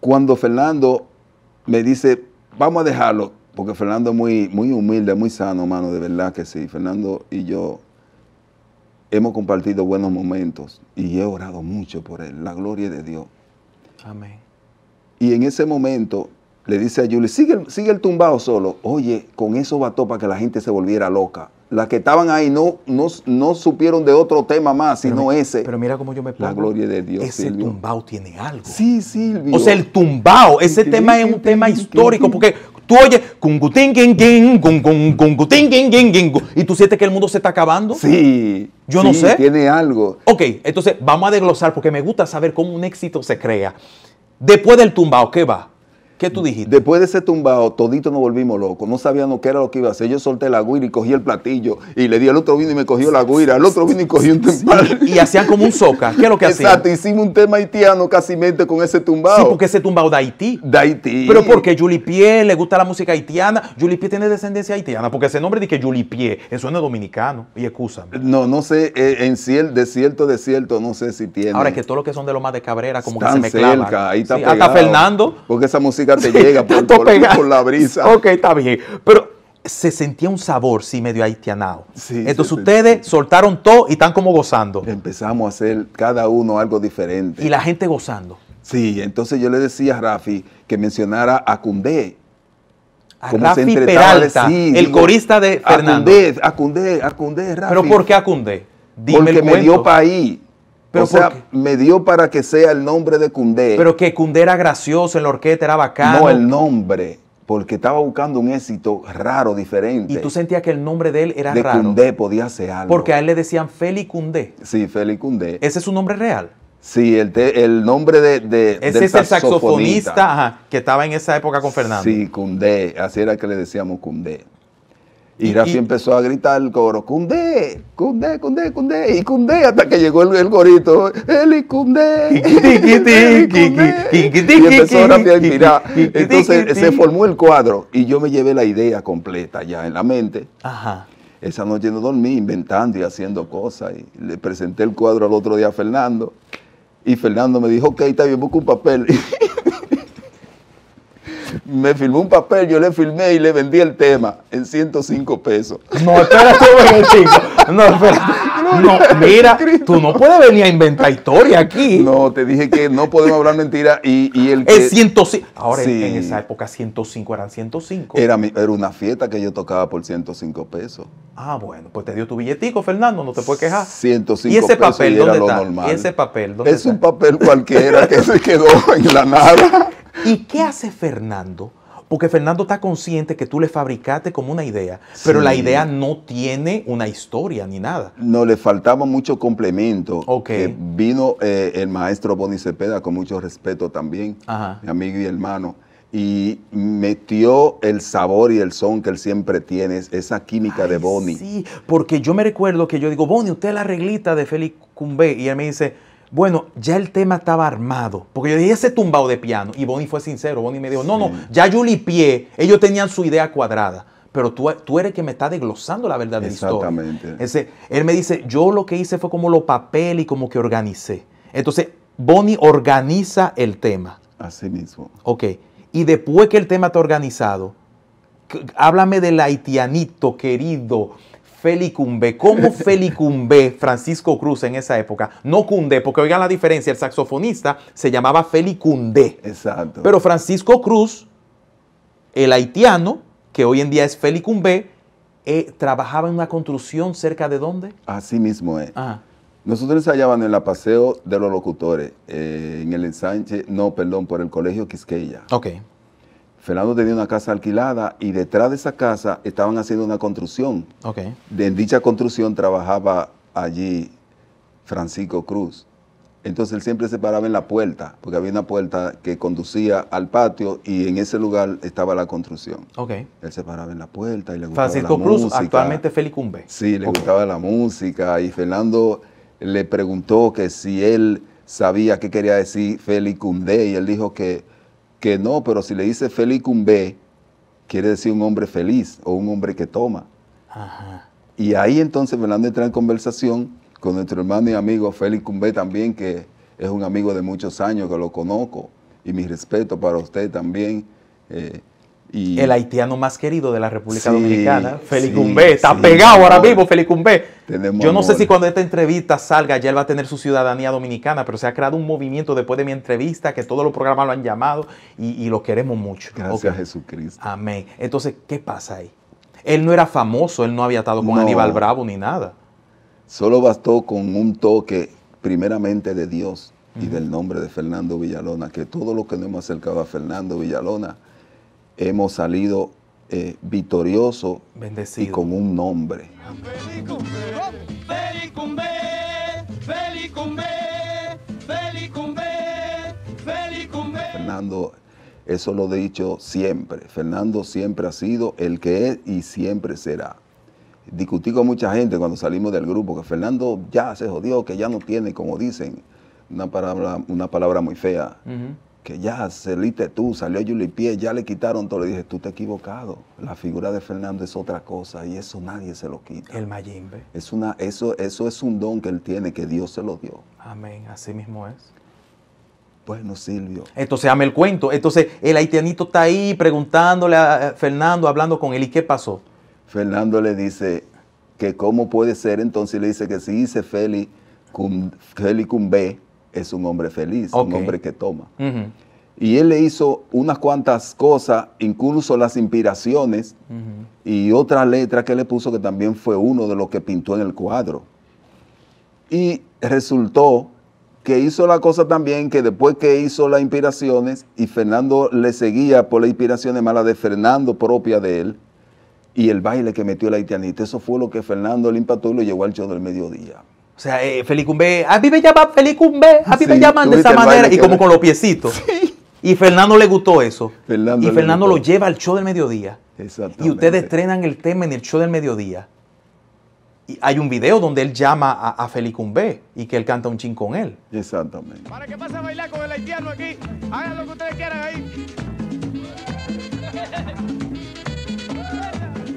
Cuando Fernando me dice, vamos a dejarlo, porque Fernando es muy, muy humilde, muy sano, hermano, de verdad que sí. Fernando y yo hemos compartido buenos momentos y he orado mucho por él. La gloria de Dios. Amén. Y en ese momento le dice a Julie, sigue, sigue el tumbado solo. Oye, con eso bató para que la gente se volviera loca. Las que estaban ahí no, no, supieron de otro tema más, sino ese. Pero mira cómo yo me pongo. La gloria de Dios. Ese tumbao tiene algo. Sí, sí O sea, el tumbao, ese tema es un tema histórico, porque Tú oyes cungutín, ging, y tú sientes que el mundo se está acabando. Sí. Yo no sé. Tiene algo. Ok, entonces vamos a desglosar porque me gusta saber cómo un éxito se crea. Después del tumbao, ¿qué va? ¿Qué tú dijiste? Después de ese tumbado, todito nos volvimos locos. No sabíamos qué era lo que iba a hacer. Yo solté la guira y cogí el platillo. Y le di al otro vino y me cogió la guira. Al otro vino y cogí un tumbado. Y, hacían como un soca. ¿Qué es lo que hacían? Exacto. Hicimos un tema haitiano casi mente con ese tumbado. Sí, porque ese tumbado de Haití. De Haití. Pero porque Julie Pierre le gusta la música haitiana. Julie tiene descendencia haitiana. Porque ese nombre de que Julie Pie, eso no es dominicano. Y excusa. No, no sé. Eh, en ciel, de cierto, de no sé si tiene. Ahora que todos los que son de lo más de Cabrera, como que se me Fernando. Porque esa música te llega por, por, la brisa. Ok, está bien. Pero se sentía un sabor, sí, medio haitianado. Entonces ustedes soltaron todo y están como gozando. Empezamos a hacer cada uno algo diferente. Y la gente gozando. Sí, entonces yo le decía a Rafi que mencionara a Cundé. A como el corista de Fernando. a a Acundé, Rafi. ¿Pero por qué Acundé? Dime Porque me dio ahí o sea, me dio para que sea el nombre de Cundé. Pero que Cundé era gracioso, en la orquesta era bacano. No, el nombre, porque estaba buscando un éxito raro, diferente. Y tú sentías que el nombre de él era raro. Cundé podía ser algo. Porque a él le decían Feli Cundé. Sí, Feli Cundé. ¿Ese es su nombre real? Sí, el, el nombre de, Ese es el saxofonista, que estaba en esa época con Fernando. Sí, Cundé, así era que le decíamos Cundé. Y, empezó a gritar el coro, Cundé, Cundé, Cundé, Cundé, y Cundé, hasta que llegó el, el gorito, y Cundé. Y empezó a inspirar. Entonces se formó el cuadro y yo me llevé la idea completa ya en la mente. Ajá. Esa noche no dormí inventando y haciendo cosas. Y le presenté el cuadro al otro día a Fernando. Y Fernando me dijo, ok, está bien, busca un papel. me filmó un papel, yo le filmé y le vendí el tema en 105 pesos. No, espérate, chico. No, espera. No, mira, tú no puedes venir a inventar historia aquí. No, te dije que no podemos hablar mentira y, el Es 105. Ahora, en esa época 105 eran 105. Era, era una fiesta que yo tocaba por 105 pesos. Ah, bueno, pues te dio tu billetico, Fernando, no te puedes quejar. 105 ¿Y ese papel, ¿dónde está? normal. ese papel, Es un papel cualquiera que se quedó en la nada. ¿Y qué hace Fernando? Porque Fernando está consciente que tú le fabricaste como una idea, pero la idea no tiene una historia ni nada. No, le faltaba mucho complemento. Eh, vino eh, el maestro Bonnie Cepeda, con mucho respeto también, mi amigo y hermano, y metió el sabor y el son que él siempre tiene, esa química de Boni. Sí, porque yo me recuerdo que yo digo, Bonnie, usted es la reglita de Félix Cumbé, y él me dice, bueno, ya el tema estaba armado. Porque yo dije, ese tumbado de piano. Y Bonnie fue sincero. Bonnie me dijo, no, no, ya yo pie Ellos tenían su idea cuadrada. Pero tú, eres el que me está desglosando la verdad de la historia. Exactamente. Él me dice, yo lo que hice fue como lo papel y como que organicé. Entonces, Bonnie organiza el tema. Así mismo. Ok. Y después que el tema está organizado, háblame del haitianito querido Felicumbe. ¿Cómo Felicumbe Francisco Cruz en esa época? No Cundé, porque oigan la diferencia, el saxofonista se llamaba Felicundé. Exacto. Pero Francisco Cruz, el haitiano, que hoy en día es Felicumbe, eh, trabajaba en una construcción cerca de dónde? Así mismo es. Ah. Nosotros hallábamos en la Paseo de los Locutores, eh, en el ensanche, no, perdón, por el Colegio Quisqueya. Ok. Fernando tenía una casa alquilada y detrás de esa casa estaban haciendo una construcción. en dicha construcción trabajaba allí Francisco Cruz. Entonces él siempre se paraba en la puerta, porque había una puerta que conducía al patio y en ese lugar estaba la construcción. Él se paraba en la puerta y le gustaba la música. Francisco Cruz, actualmente Felicumbe. Sí, le gustaba la música y Fernando le preguntó que si él sabía qué quería decir Felicumbe y él dijo que que no, pero si le dice cumbe quiere decir un hombre feliz o un hombre que toma. Y ahí entonces Fernando entra en conversación con nuestro hermano y amigo Félix cumbe también, que es un amigo de muchos años, que lo conozco, y mi respeto para usted también. Eh, el haitiano más querido de la República Dominicana, Félix está pegado ahora mismo Felicumbe. Yo no sé si cuando esta entrevista salga ya él va a tener su ciudadanía dominicana, pero se ha creado un movimiento después de mi entrevista que todos los programas lo han llamado y, lo queremos mucho. Gracias a Jesucristo. Amén. Entonces, ¿qué pasa ahí? Él no era famoso, él no había estado con Aníbal Bravo ni nada. Solo bastó con un toque primeramente de Dios y del nombre de Fernando Villalona, que todo lo que nos hemos acercado a Fernando Villalona, hemos salido eh, victoriosos y con un nombre. Fernando, eso lo he dicho siempre. Fernando siempre ha sido el que es y siempre será. Discutí con mucha gente cuando salimos del grupo que Fernando ya se jodió, que ya no tiene, como dicen, una palabra, una palabra muy fea que ya saliste tú, salió Juli Pie, ya le quitaron todo. Le dije, tú te equivocado. La figura de Fernando es otra cosa y eso nadie se lo quita. El Mayimbe. Es una, eso, eso es un don que él tiene, que Dios se lo dio. Amén, así mismo es. Bueno, Silvio. Entonces, ame el cuento. Entonces, el haitianito está ahí preguntándole a Fernando, hablando con él. ¿Y qué pasó? Fernando le dice que cómo puede ser. Entonces, le dice que si dice Feli, cum, Feli Cumbe, es un hombre feliz, un hombre que toma. Y él le hizo unas cuantas cosas, incluso las inspiraciones y otras letra que le puso que también fue uno de los que pintó en el cuadro. Y resultó que hizo la cosa también que después que hizo las inspiraciones y Fernando le seguía por las inspiraciones las de Fernando propia de él y el baile que metió el haitianita eso fue lo que Fernando le impactó y lo llevó al show del mediodía. O sea, eh, Felicumbe, a mí me llaman Felicumbe, a mí me llaman de esa manera, y como con los piecitos. Y Fernando le gustó eso. Fernando y Fernando lo lleva al show del mediodía. Exactamente. Y ustedes estrenan el tema en el show del mediodía. Y hay un video donde él llama a, a Felicumbe y que él canta un chin con él. Exactamente. Para que pase a bailar con el haitiano aquí, hagan lo que ustedes quieran ahí.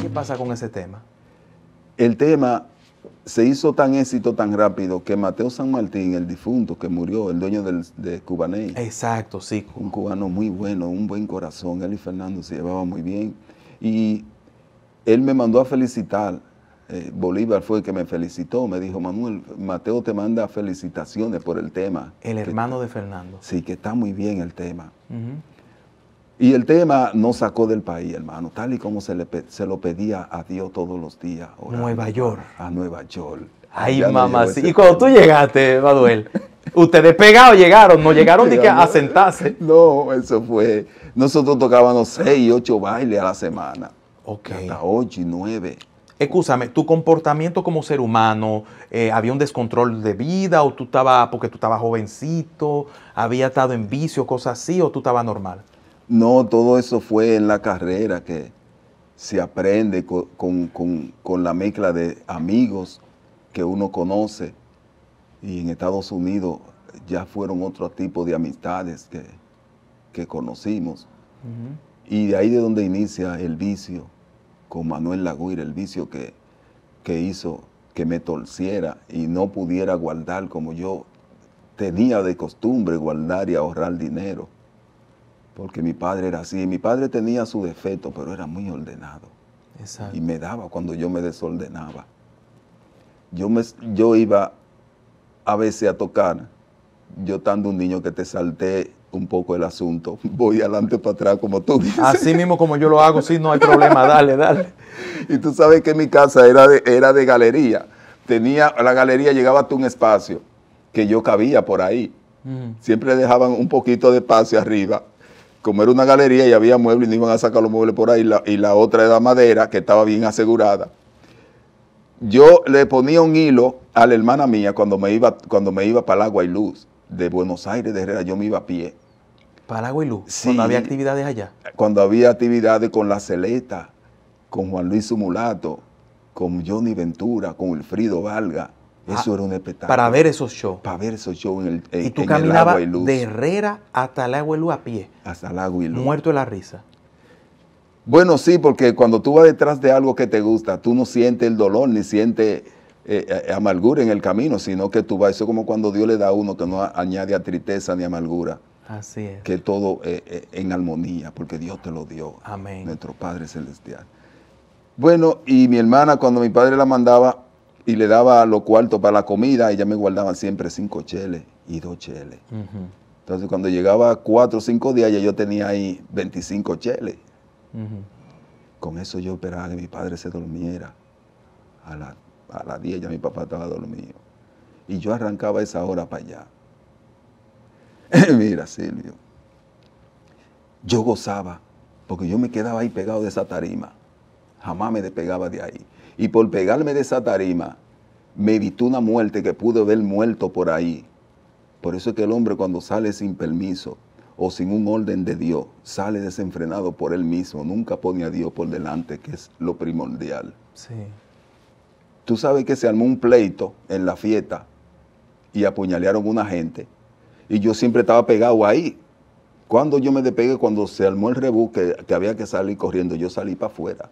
¿Qué pasa con ese tema? El tema se hizo tan éxito tan rápido que Mateo San Martín, el difunto que murió, el dueño de Cubaney. Exacto, sí. Un cubano muy bueno, un buen corazón. Él y Fernando se llevaban muy bien. Y él me mandó a felicitar. Eh, Bolívar fue el que me felicitó. Me dijo, Manuel, Mateo te manda felicitaciones por el tema. El hermano de Fernando. Sí, que está muy bien el tema. Y el tema nos sacó del país, hermano, tal y como se, le, se lo pedía a Dios todos los días. Nueva York. A Nueva York. Ay, mamá. Y cuando tú llegaste, Manuel, ¿ustedes pegados llegaron? ¿No llegaron ni que a sentarse? No, eso fue. Nosotros tocábamos seis, ocho bailes a la semana. Ok. Hasta ocho y nueve. Escúchame, tu comportamiento como ser humano, eh, ¿había un descontrol de vida o tú estabas, porque tú estabas jovencito, había estado en vicio, cosas así, o tú estabas normal? No, todo eso fue en la carrera que se aprende con, la mezcla de amigos que uno conoce. Y en Estados Unidos ya fueron otro tipo de amistades que, conocimos. Y de ahí de donde inicia el vicio con Manuel Laguira el vicio que, que hizo que me torciera y no pudiera guardar como yo tenía de costumbre guardar y ahorrar dinero porque mi padre era así. Mi padre tenía su defecto, pero era muy ordenado. Y me daba cuando yo me desordenaba. Yo, me, yo iba a veces a tocar, yo tanto un niño que te salté un poco el asunto. Voy adelante para atrás como tú dices. Así mismo como yo lo hago, sí, no hay problema, dale, dale. Y tú sabes que mi casa era de, era de galería. Tenía, la galería llegaba hasta un espacio que yo cabía por ahí. Siempre dejaban un poquito de espacio arriba como era una galería y había muebles y no iban a sacar los muebles por ahí, y la, otra era madera, que estaba bien asegurada. Yo le ponía un hilo a la hermana mía cuando me iba, cuando me iba para el agua y luz de Buenos Aires, de Herrera, yo me iba a pie. ¿Para agua y luz? Sí, cuando había actividades allá. Cuando había actividades con la Celeta, con Juan Luis Sumulato, con Johnny Ventura, con Elfrido Valga, Ah, eso era un espectáculo. Para ver esos shows. Para ver esos shows en el en, Y tú caminabas de Herrera hasta el agua y luz a pie. Hasta el agua y luz. Muerto de la risa. Bueno, sí, porque cuando tú vas detrás de algo que te gusta, tú no sientes el dolor ni sientes eh, eh, amargura en el camino, sino que tú vas. Eso es como cuando Dios le da a uno que no añade a tristeza ni amargura. Así es. Que todo eh, en armonía, porque Dios te lo dio. Amén. Nuestro Padre Celestial. Bueno, y mi hermana, cuando mi padre la mandaba y le daba lo cuarto para la comida, y ya me guardaban siempre cinco cheles y dos cheles. Entonces, cuando llegaba cuatro o cinco días, ya yo tenía ahí 25 cheles. Con eso yo esperaba que mi padre se durmiera. A las a las 10 ya mi papá estaba dormido. Y yo arrancaba esa hora para allá. Mira, Silvio, yo gozaba porque yo me quedaba ahí pegado de esa tarima. Jamás me despegaba de ahí. Y por pegarme de esa tarima, me evitó una muerte que pude ver muerto por ahí. Por eso es que el hombre cuando sale sin permiso o sin un orden de Dios, sale desenfrenado por él mismo, nunca pone a Dios por delante, que es lo primordial. Sí. Tú sabes que se armó un pleito en la fiesta y apuñalearon una gente y yo siempre estaba pegado ahí. Cuando yo me despegué, cuando se armó el rebú que había que salir corriendo, yo salí para afuera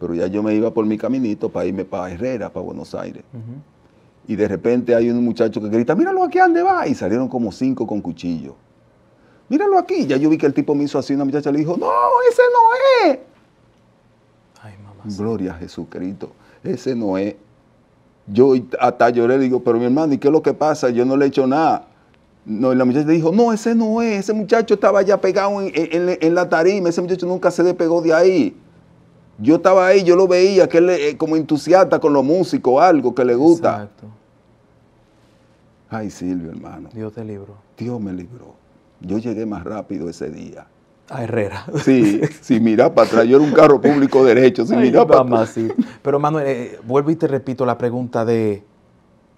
pero ya yo me iba por mi caminito para irme para Herrera, para Buenos Aires. Y de repente hay un muchacho que grita, míralo aquí, ¿dónde va? Y salieron como cinco con cuchillo. Míralo aquí. Ya yo vi que el tipo me hizo así, una muchacha le dijo, no, ese no es. Ay, mamá. Gloria a Jesucristo, ese no es. Yo hasta lloré, le digo, pero mi hermano, ¿y qué es lo que pasa? Yo no le he hecho nada. No, y la muchacha le dijo, no, ese no es, ese muchacho estaba ya pegado en, la tarima, ese muchacho nunca se pegó de ahí. Yo estaba ahí, yo lo veía, que él eh, como entusiasta con los músicos, algo que le gusta. Exacto. Ay, Silvio, hermano. Dios te libró. Dios me libró. Yo llegué más rápido ese día. A Herrera. Sí, si mira para atrás, yo era un carro público derecho, si mira para atrás. Pero Manuel, eh, vuelvo y te repito la pregunta de,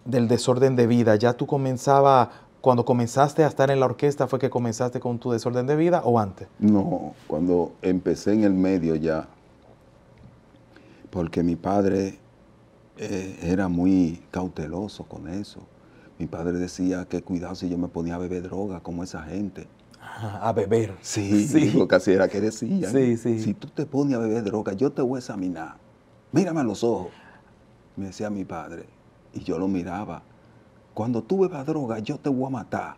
del desorden de vida. ¿Ya tú comenzaba, cuando comenzaste a estar en la orquesta, fue que comenzaste con tu desorden de vida o antes? No, cuando empecé en el medio ya, porque mi padre eh, era muy cauteloso con eso. Mi padre decía que cuidado si yo me ponía a beber droga como esa gente. a beber. Sí, sí. casi era que decía. Sí, sí. Si tú te pones a beber droga, yo te voy a examinar. Mírame a los ojos. Me decía mi padre. Y yo lo miraba. Cuando tú bebas droga, yo te voy a matar.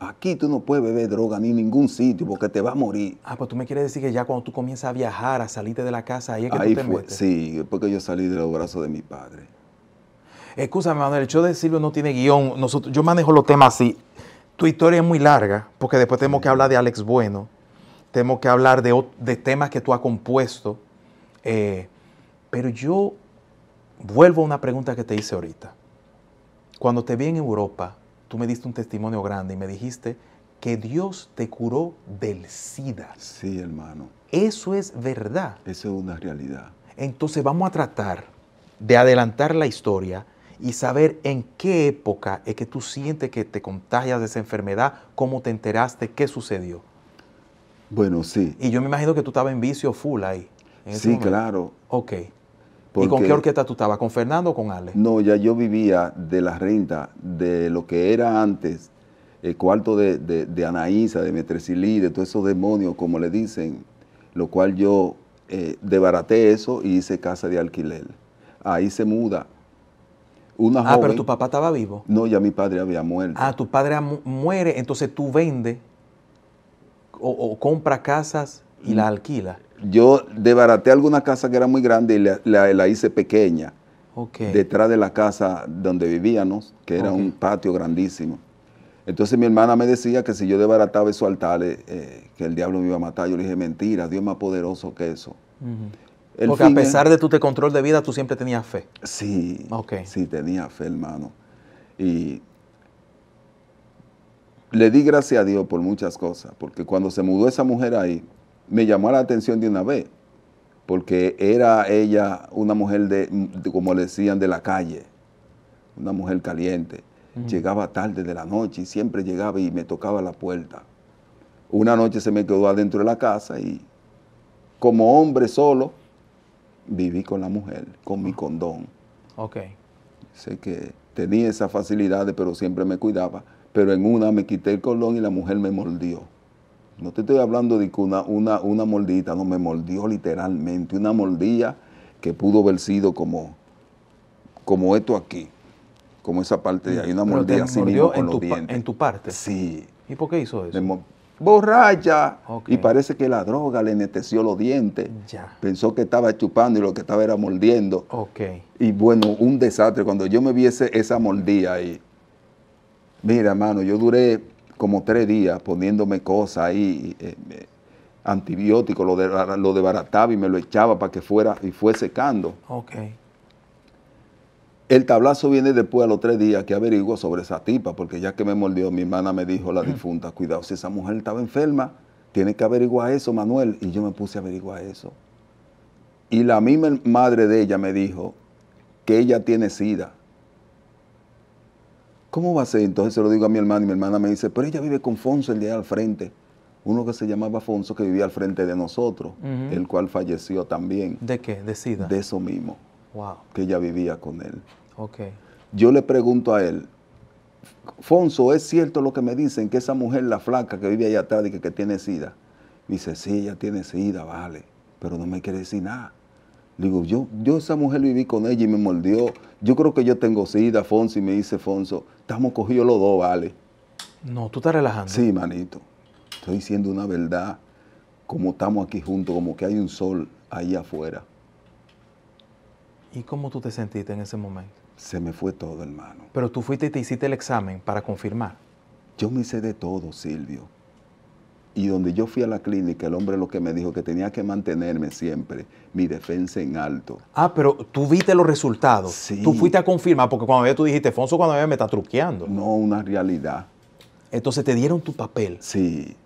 Aquí tú no puedes beber droga ni en ningún sitio porque te va a morir. Ah, pues tú me quieres decir que ya cuando tú comienzas a viajar, a salirte de la casa, ahí es que tú te fue, Sí, porque yo salí de los brazos de mi padre. Escúchame, Manuel, el show de Silvio no tiene guión. Nosotros, yo manejo los temas así. Tu historia es muy larga, porque después tenemos que hablar de Alex Bueno, tenemos que hablar de, temas que tú has compuesto. Eh, pero yo vuelvo a una pregunta que te hice ahorita. Cuando te vi en Europa, tú me diste un testimonio grande y me dijiste que Dios te curó del SIDA. Sí, hermano. Eso es verdad. Eso es una realidad. Entonces vamos a tratar de adelantar la historia y saber en qué época es que tú sientes que te contagias de esa enfermedad, cómo te enteraste, qué sucedió. Bueno, sí. Y yo me imagino que tú estabas en vicio full ahí. sí, claro. Ok. ¿Y con qué orquesta tú estabas? ¿Con Fernando o con Ale? No, ya yo vivía de la renta de lo que era antes el cuarto de, de, de Anaísa, de Metresilí, de todos esos demonios, como le dicen, lo cual yo eh, debaraté eso y hice casa de alquiler. Ahí se muda. Una ah, pero tu papá estaba vivo. No, ya mi padre había muerto. Ah, tu padre muere, entonces tú vende o, compra casas y mm. las alquilas yo debaraté alguna casa que era muy grande y la, hice pequeña. Detrás de la casa donde vivíamos, que era un patio grandísimo. Entonces mi hermana me decía que si yo debarataba esos altares, eh, que el diablo me iba a matar. Yo le dije, mentira, Dios es más poderoso que eso. Porque a pesar de tu control de vida, tú siempre tenías fe. Sí, sí, tenía fe, hermano. Y le di gracias a Dios por muchas cosas, porque cuando se mudó esa mujer ahí, me llamó la atención de una vez, porque era ella una mujer de, como le decían, de la calle, una mujer caliente. Llegaba tarde de la noche y siempre llegaba y me tocaba la puerta. Una noche se me quedó adentro de la casa y como hombre solo viví con la mujer, con mi ah. condón. Ok. Sé que tenía esas facilidades, pero siempre me cuidaba. Pero en una me quité el condón y la mujer me mordió. No te estoy hablando de una, una, una moldita, no, me mordió literalmente, una mordida que pudo haber sido como, como esto aquí, como esa parte de ahí, una mordida así mismo con en tu dientes. ¿En tu parte? Sí. ¿Y por qué hizo eso? borracha. Y parece que la droga le anestesió los dientes. Ya. Pensó que estaba chupando y lo que estaba era mordiendo. Ok. Y bueno, un desastre. Cuando yo me viese esa mordida ahí, mira, hermano, yo duré como tres días poniéndome cosas ahí, eh, eh, antibióticos, lo, de, lo y me lo echaba para que fuera y fue secando. OK. El tablazo viene después a los tres días que averiguo sobre esa tipa, porque ya que me mordió, mi hermana me dijo, la difunta, cuidado, si esa mujer estaba enferma, tiene que averiguar eso, Manuel. Y yo me puse a averiguar eso. Y la misma madre de ella me dijo que ella tiene sida. ¿Cómo va a ser? Entonces se lo digo a mi hermana y mi hermana me dice, pero ella vive con Fonso el día al frente. Uno que se llamaba Fonso que vivía al frente de nosotros, el cual falleció también. ¿De qué? ¿De SIDA? De eso mismo. Wow. Que ella vivía con él. Ok. Yo le pregunto a él, Fonso, ¿es cierto lo que me dicen? Que esa mujer, la flaca que vive allá atrás, y que, que tiene SIDA. Me dice, sí, ella tiene SIDA, vale, pero no me quiere decir nada digo, yo, esa mujer viví con ella y me mordió. Yo creo que yo tengo sida, Y me dice Fonso, estamos cogidos los dos, vale. No, tú estás relajando. Sí, manito. Estoy diciendo una verdad, como estamos aquí juntos, como que hay un sol ahí afuera. ¿Y cómo tú te sentiste en ese momento? Se me fue todo, hermano. Pero tú fuiste y te hiciste el examen para confirmar. Yo me hice de todo, Silvio. Y donde yo fui a la clínica, el hombre lo que me dijo que tenía que mantenerme siempre, mi defensa en alto. Ah, pero tú viste los resultados. Sí. Tú fuiste a confirmar, porque cuando tú dijiste, Fonso, cuando me me está truqueando. No, una realidad. Entonces te dieron tu papel. Sí.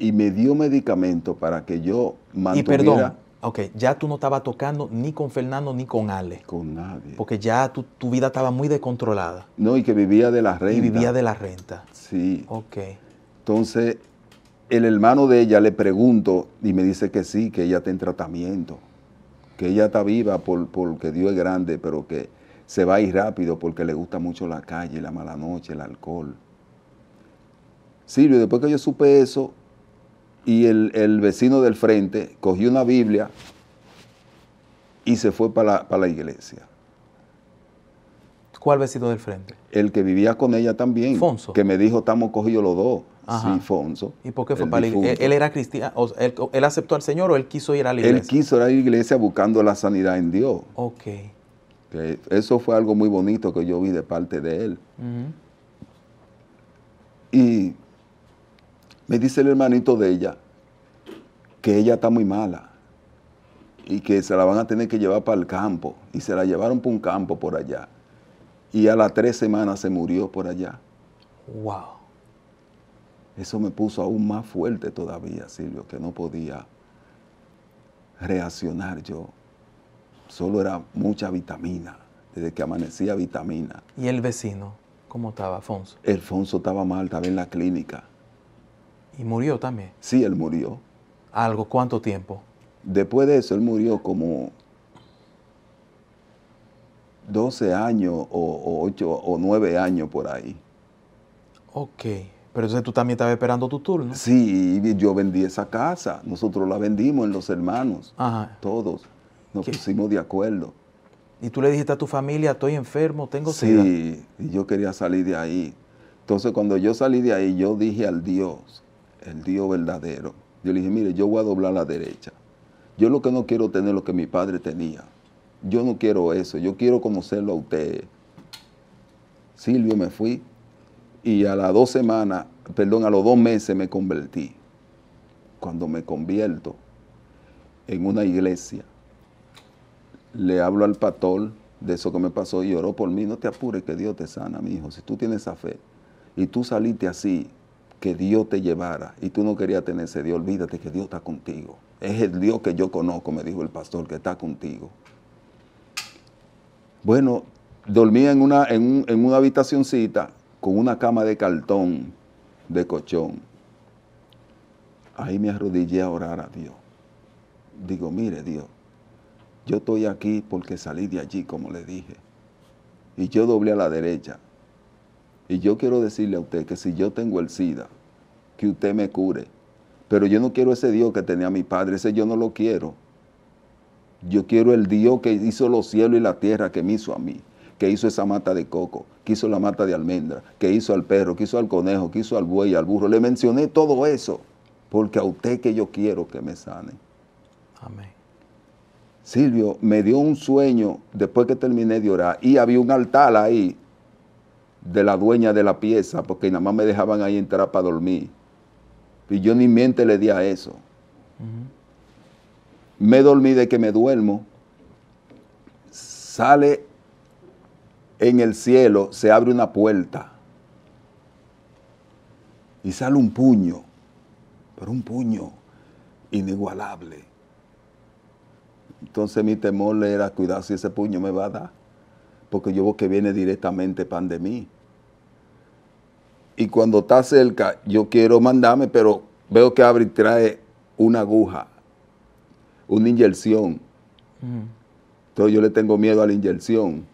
Y me dio medicamento para que yo mantuviera... Y perdón, ok, ya tú no estabas tocando ni con Fernando ni con Ale. Con nadie. Porque ya tu, tu vida estaba muy descontrolada. No, y que vivía de la renta. Y vivía de la renta. Sí. Ok. Entonces, el hermano de ella le pregunto y me dice que sí, que ella está en tratamiento, que ella está viva por, porque Dios es grande, pero que se va a ir rápido porque le gusta mucho la calle, la mala noche, el alcohol. Silvio, sí, después que yo supe eso, y el, vecino del frente cogió una Biblia y se fue para la iglesia. ¿Cuál vecino del frente? El que vivía con ella también. Fonso. Que me dijo, estamos cogidos los dos. Sí, Fonso. ¿Y por qué fue para él, él, era cristiano, él, aceptó al Señor o él quiso ir a la iglesia? Él quiso ir a la iglesia buscando la sanidad en Dios. Ok. eso fue algo muy bonito que yo vi de parte de él. Y me dice el hermanito de ella que ella está muy mala y que se la van a tener que llevar para el campo. Y se la llevaron para un campo por allá y a las tres semanas se murió por allá. ¡Wow! Eso me puso aún más fuerte todavía, Silvio, que no podía reaccionar yo. Solo era mucha vitamina, desde que amanecía vitamina. ¿Y el vecino? ¿Cómo estaba, Afonso? Alfonso estaba mal, estaba en la clínica. ¿Y murió también? Sí, él murió. ¿Algo? ¿Cuánto tiempo? Después de eso, él murió como 12 años o, o 8 o 9 años por ahí. Ok, pero entonces tú también estabas esperando tu turno. Sí, yo vendí esa casa, nosotros la vendimos en los hermanos, todos, nos pusimos de acuerdo. Y tú le dijiste a tu familia, estoy enfermo, tengo sí, Sí, y yo quería salir de ahí. Entonces cuando yo salí de ahí, yo dije al Dios, el Dios verdadero, yo le dije, mire, yo voy a doblar la derecha. Yo lo que no quiero tener lo que mi padre tenía. Yo no quiero eso, yo quiero conocerlo a usted. Silvio me fui y a las dos semanas, perdón, a los dos meses me convertí. Cuando me convierto en una iglesia, le hablo al pastor de eso que me pasó y oró por mí. No te apures que Dios te sana, mi hijo. Si tú tienes esa fe y tú saliste así, que Dios te llevara y tú no querías tener ese Dios, olvídate que Dios está contigo. Es el Dios que yo conozco, me dijo el pastor, que está contigo. Bueno, dormía en una, en, en una con una cama de cartón, de colchón. Ahí me arrodillé a orar a Dios. Digo, mire Dios, yo estoy aquí porque salí de allí, como le dije. Y yo doblé a la derecha. Y yo quiero decirle a usted que si yo tengo el SIDA, que usted me cure. Pero yo no quiero ese Dios que tenía mi padre, ese yo no lo quiero. Yo quiero el Dios que hizo los cielos y la tierra, que me hizo a mí, que hizo esa mata de coco, que hizo la mata de almendra, que hizo al perro, que hizo al conejo, que hizo al buey, al burro. Le mencioné todo eso, porque a usted que yo quiero que me sane. Amén. Silvio me dio un sueño después que terminé de orar y había un altar ahí de la dueña de la pieza, porque nada más me dejaban ahí entrar para dormir. Y yo ni miente le di a eso me dormí de que me duermo, sale en el cielo, se abre una puerta y sale un puño, pero un puño inigualable. Entonces mi temor era, cuidar si ese puño me va a dar, porque yo veo que viene directamente pan de mí. Y cuando está cerca, yo quiero mandarme, pero veo que abre y trae una aguja una inyección. Mm. Entonces yo le tengo miedo a la inyección.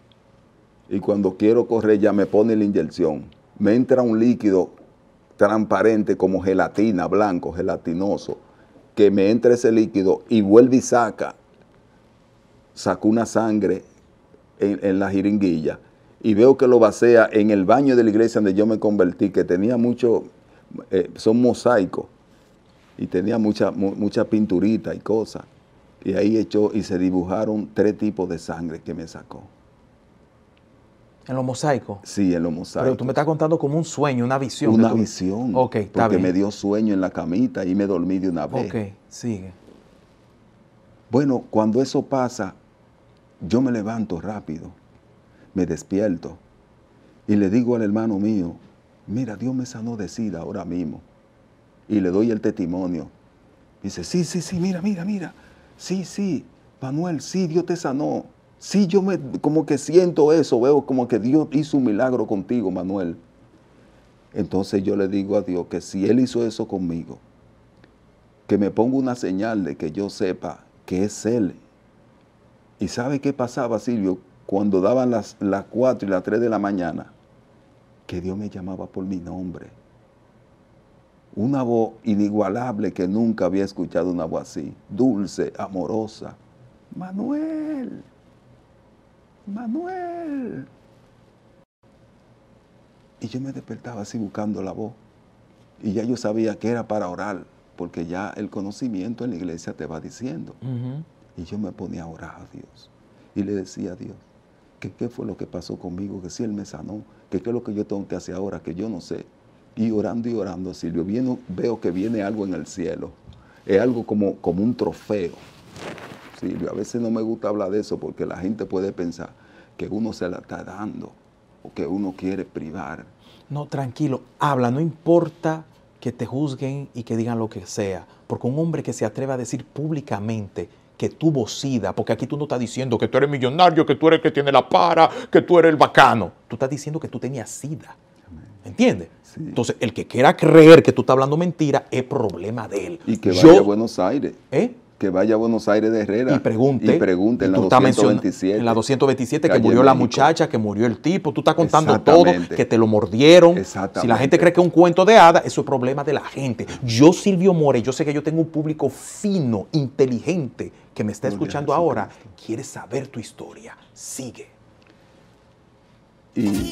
Y cuando quiero correr ya me pone la inyección. Me entra un líquido transparente como gelatina, blanco, gelatinoso, que me entra ese líquido y vuelve y saca, saca una sangre en, la jeringuilla y veo que lo vacía en el baño de la iglesia donde yo me convertí, que tenía mucho, eh, son mosaicos y tenía mucha, mucha pinturita y cosas. Y ahí echó y se dibujaron tres tipos de sangre que me sacó. ¿En los mosaico? Sí, en lo mosaico. Pero tú me estás contando como un sueño, una visión. Una visión. Ok, está Porque me dio sueño en la camita y me dormí de una vez. Ok, sigue. Bueno, cuando eso pasa, yo me levanto rápido, me despierto y le digo al hermano mío, mira, Dios me sanó de SIDA ahora mismo. Y le doy el testimonio. Dice, sí, sí, sí, mira, mira, mira sí, sí, Manuel, sí, Dios te sanó. Sí, yo me, como que siento eso, veo como que Dios hizo un milagro contigo, Manuel. Entonces yo le digo a Dios que si Él hizo eso conmigo, que me ponga una señal de que yo sepa que es Él. ¿Y sabe qué pasaba, Silvio? Cuando daban las, las 4 y las 3 de la mañana, que Dios me llamaba por mi nombre una voz inigualable que nunca había escuchado una voz así, dulce, amorosa. Manuel, Manuel. Y yo me despertaba así buscando la voz. Y ya yo sabía que era para orar, porque ya el conocimiento en la iglesia te va diciendo. Y yo me ponía a orar a Dios. Y le decía a Dios, que qué fue lo que pasó conmigo, que si Él me sanó, que qué es lo que yo tengo que hacer ahora, que yo no sé y orando y orando, Silvio, veo que viene algo en el cielo. Es algo como, como un trofeo. Silvio, a veces no me gusta hablar de eso porque la gente puede pensar que uno se la está dando o que uno quiere privar. No, tranquilo, habla, no importa que te juzguen y que digan lo que sea, porque un hombre que se atreva a decir públicamente que tuvo SIDA, porque aquí tú no estás diciendo que tú eres millonario, que tú eres el que tiene la para, que tú eres el bacano, tú estás diciendo que tú tenías SIDA. ¿Entiendes? Entonces, el que quiera creer que tú estás hablando mentira es problema de él. Y que vaya a Buenos Aires. ¿Eh? Que vaya a Buenos Aires de Herrera. Y pregunte. Y pregunte en, la 227, en la 227. que murió la muchacha, que murió el tipo. Tú estás contando todo, que te lo mordieron. Si la gente cree que es un cuento de hada, eso es problema de la gente. Yo, Silvio More, yo sé que yo tengo un público fino, inteligente, que me está escuchando ahora. Quiere saber tu historia. Sigue. Y... Dime,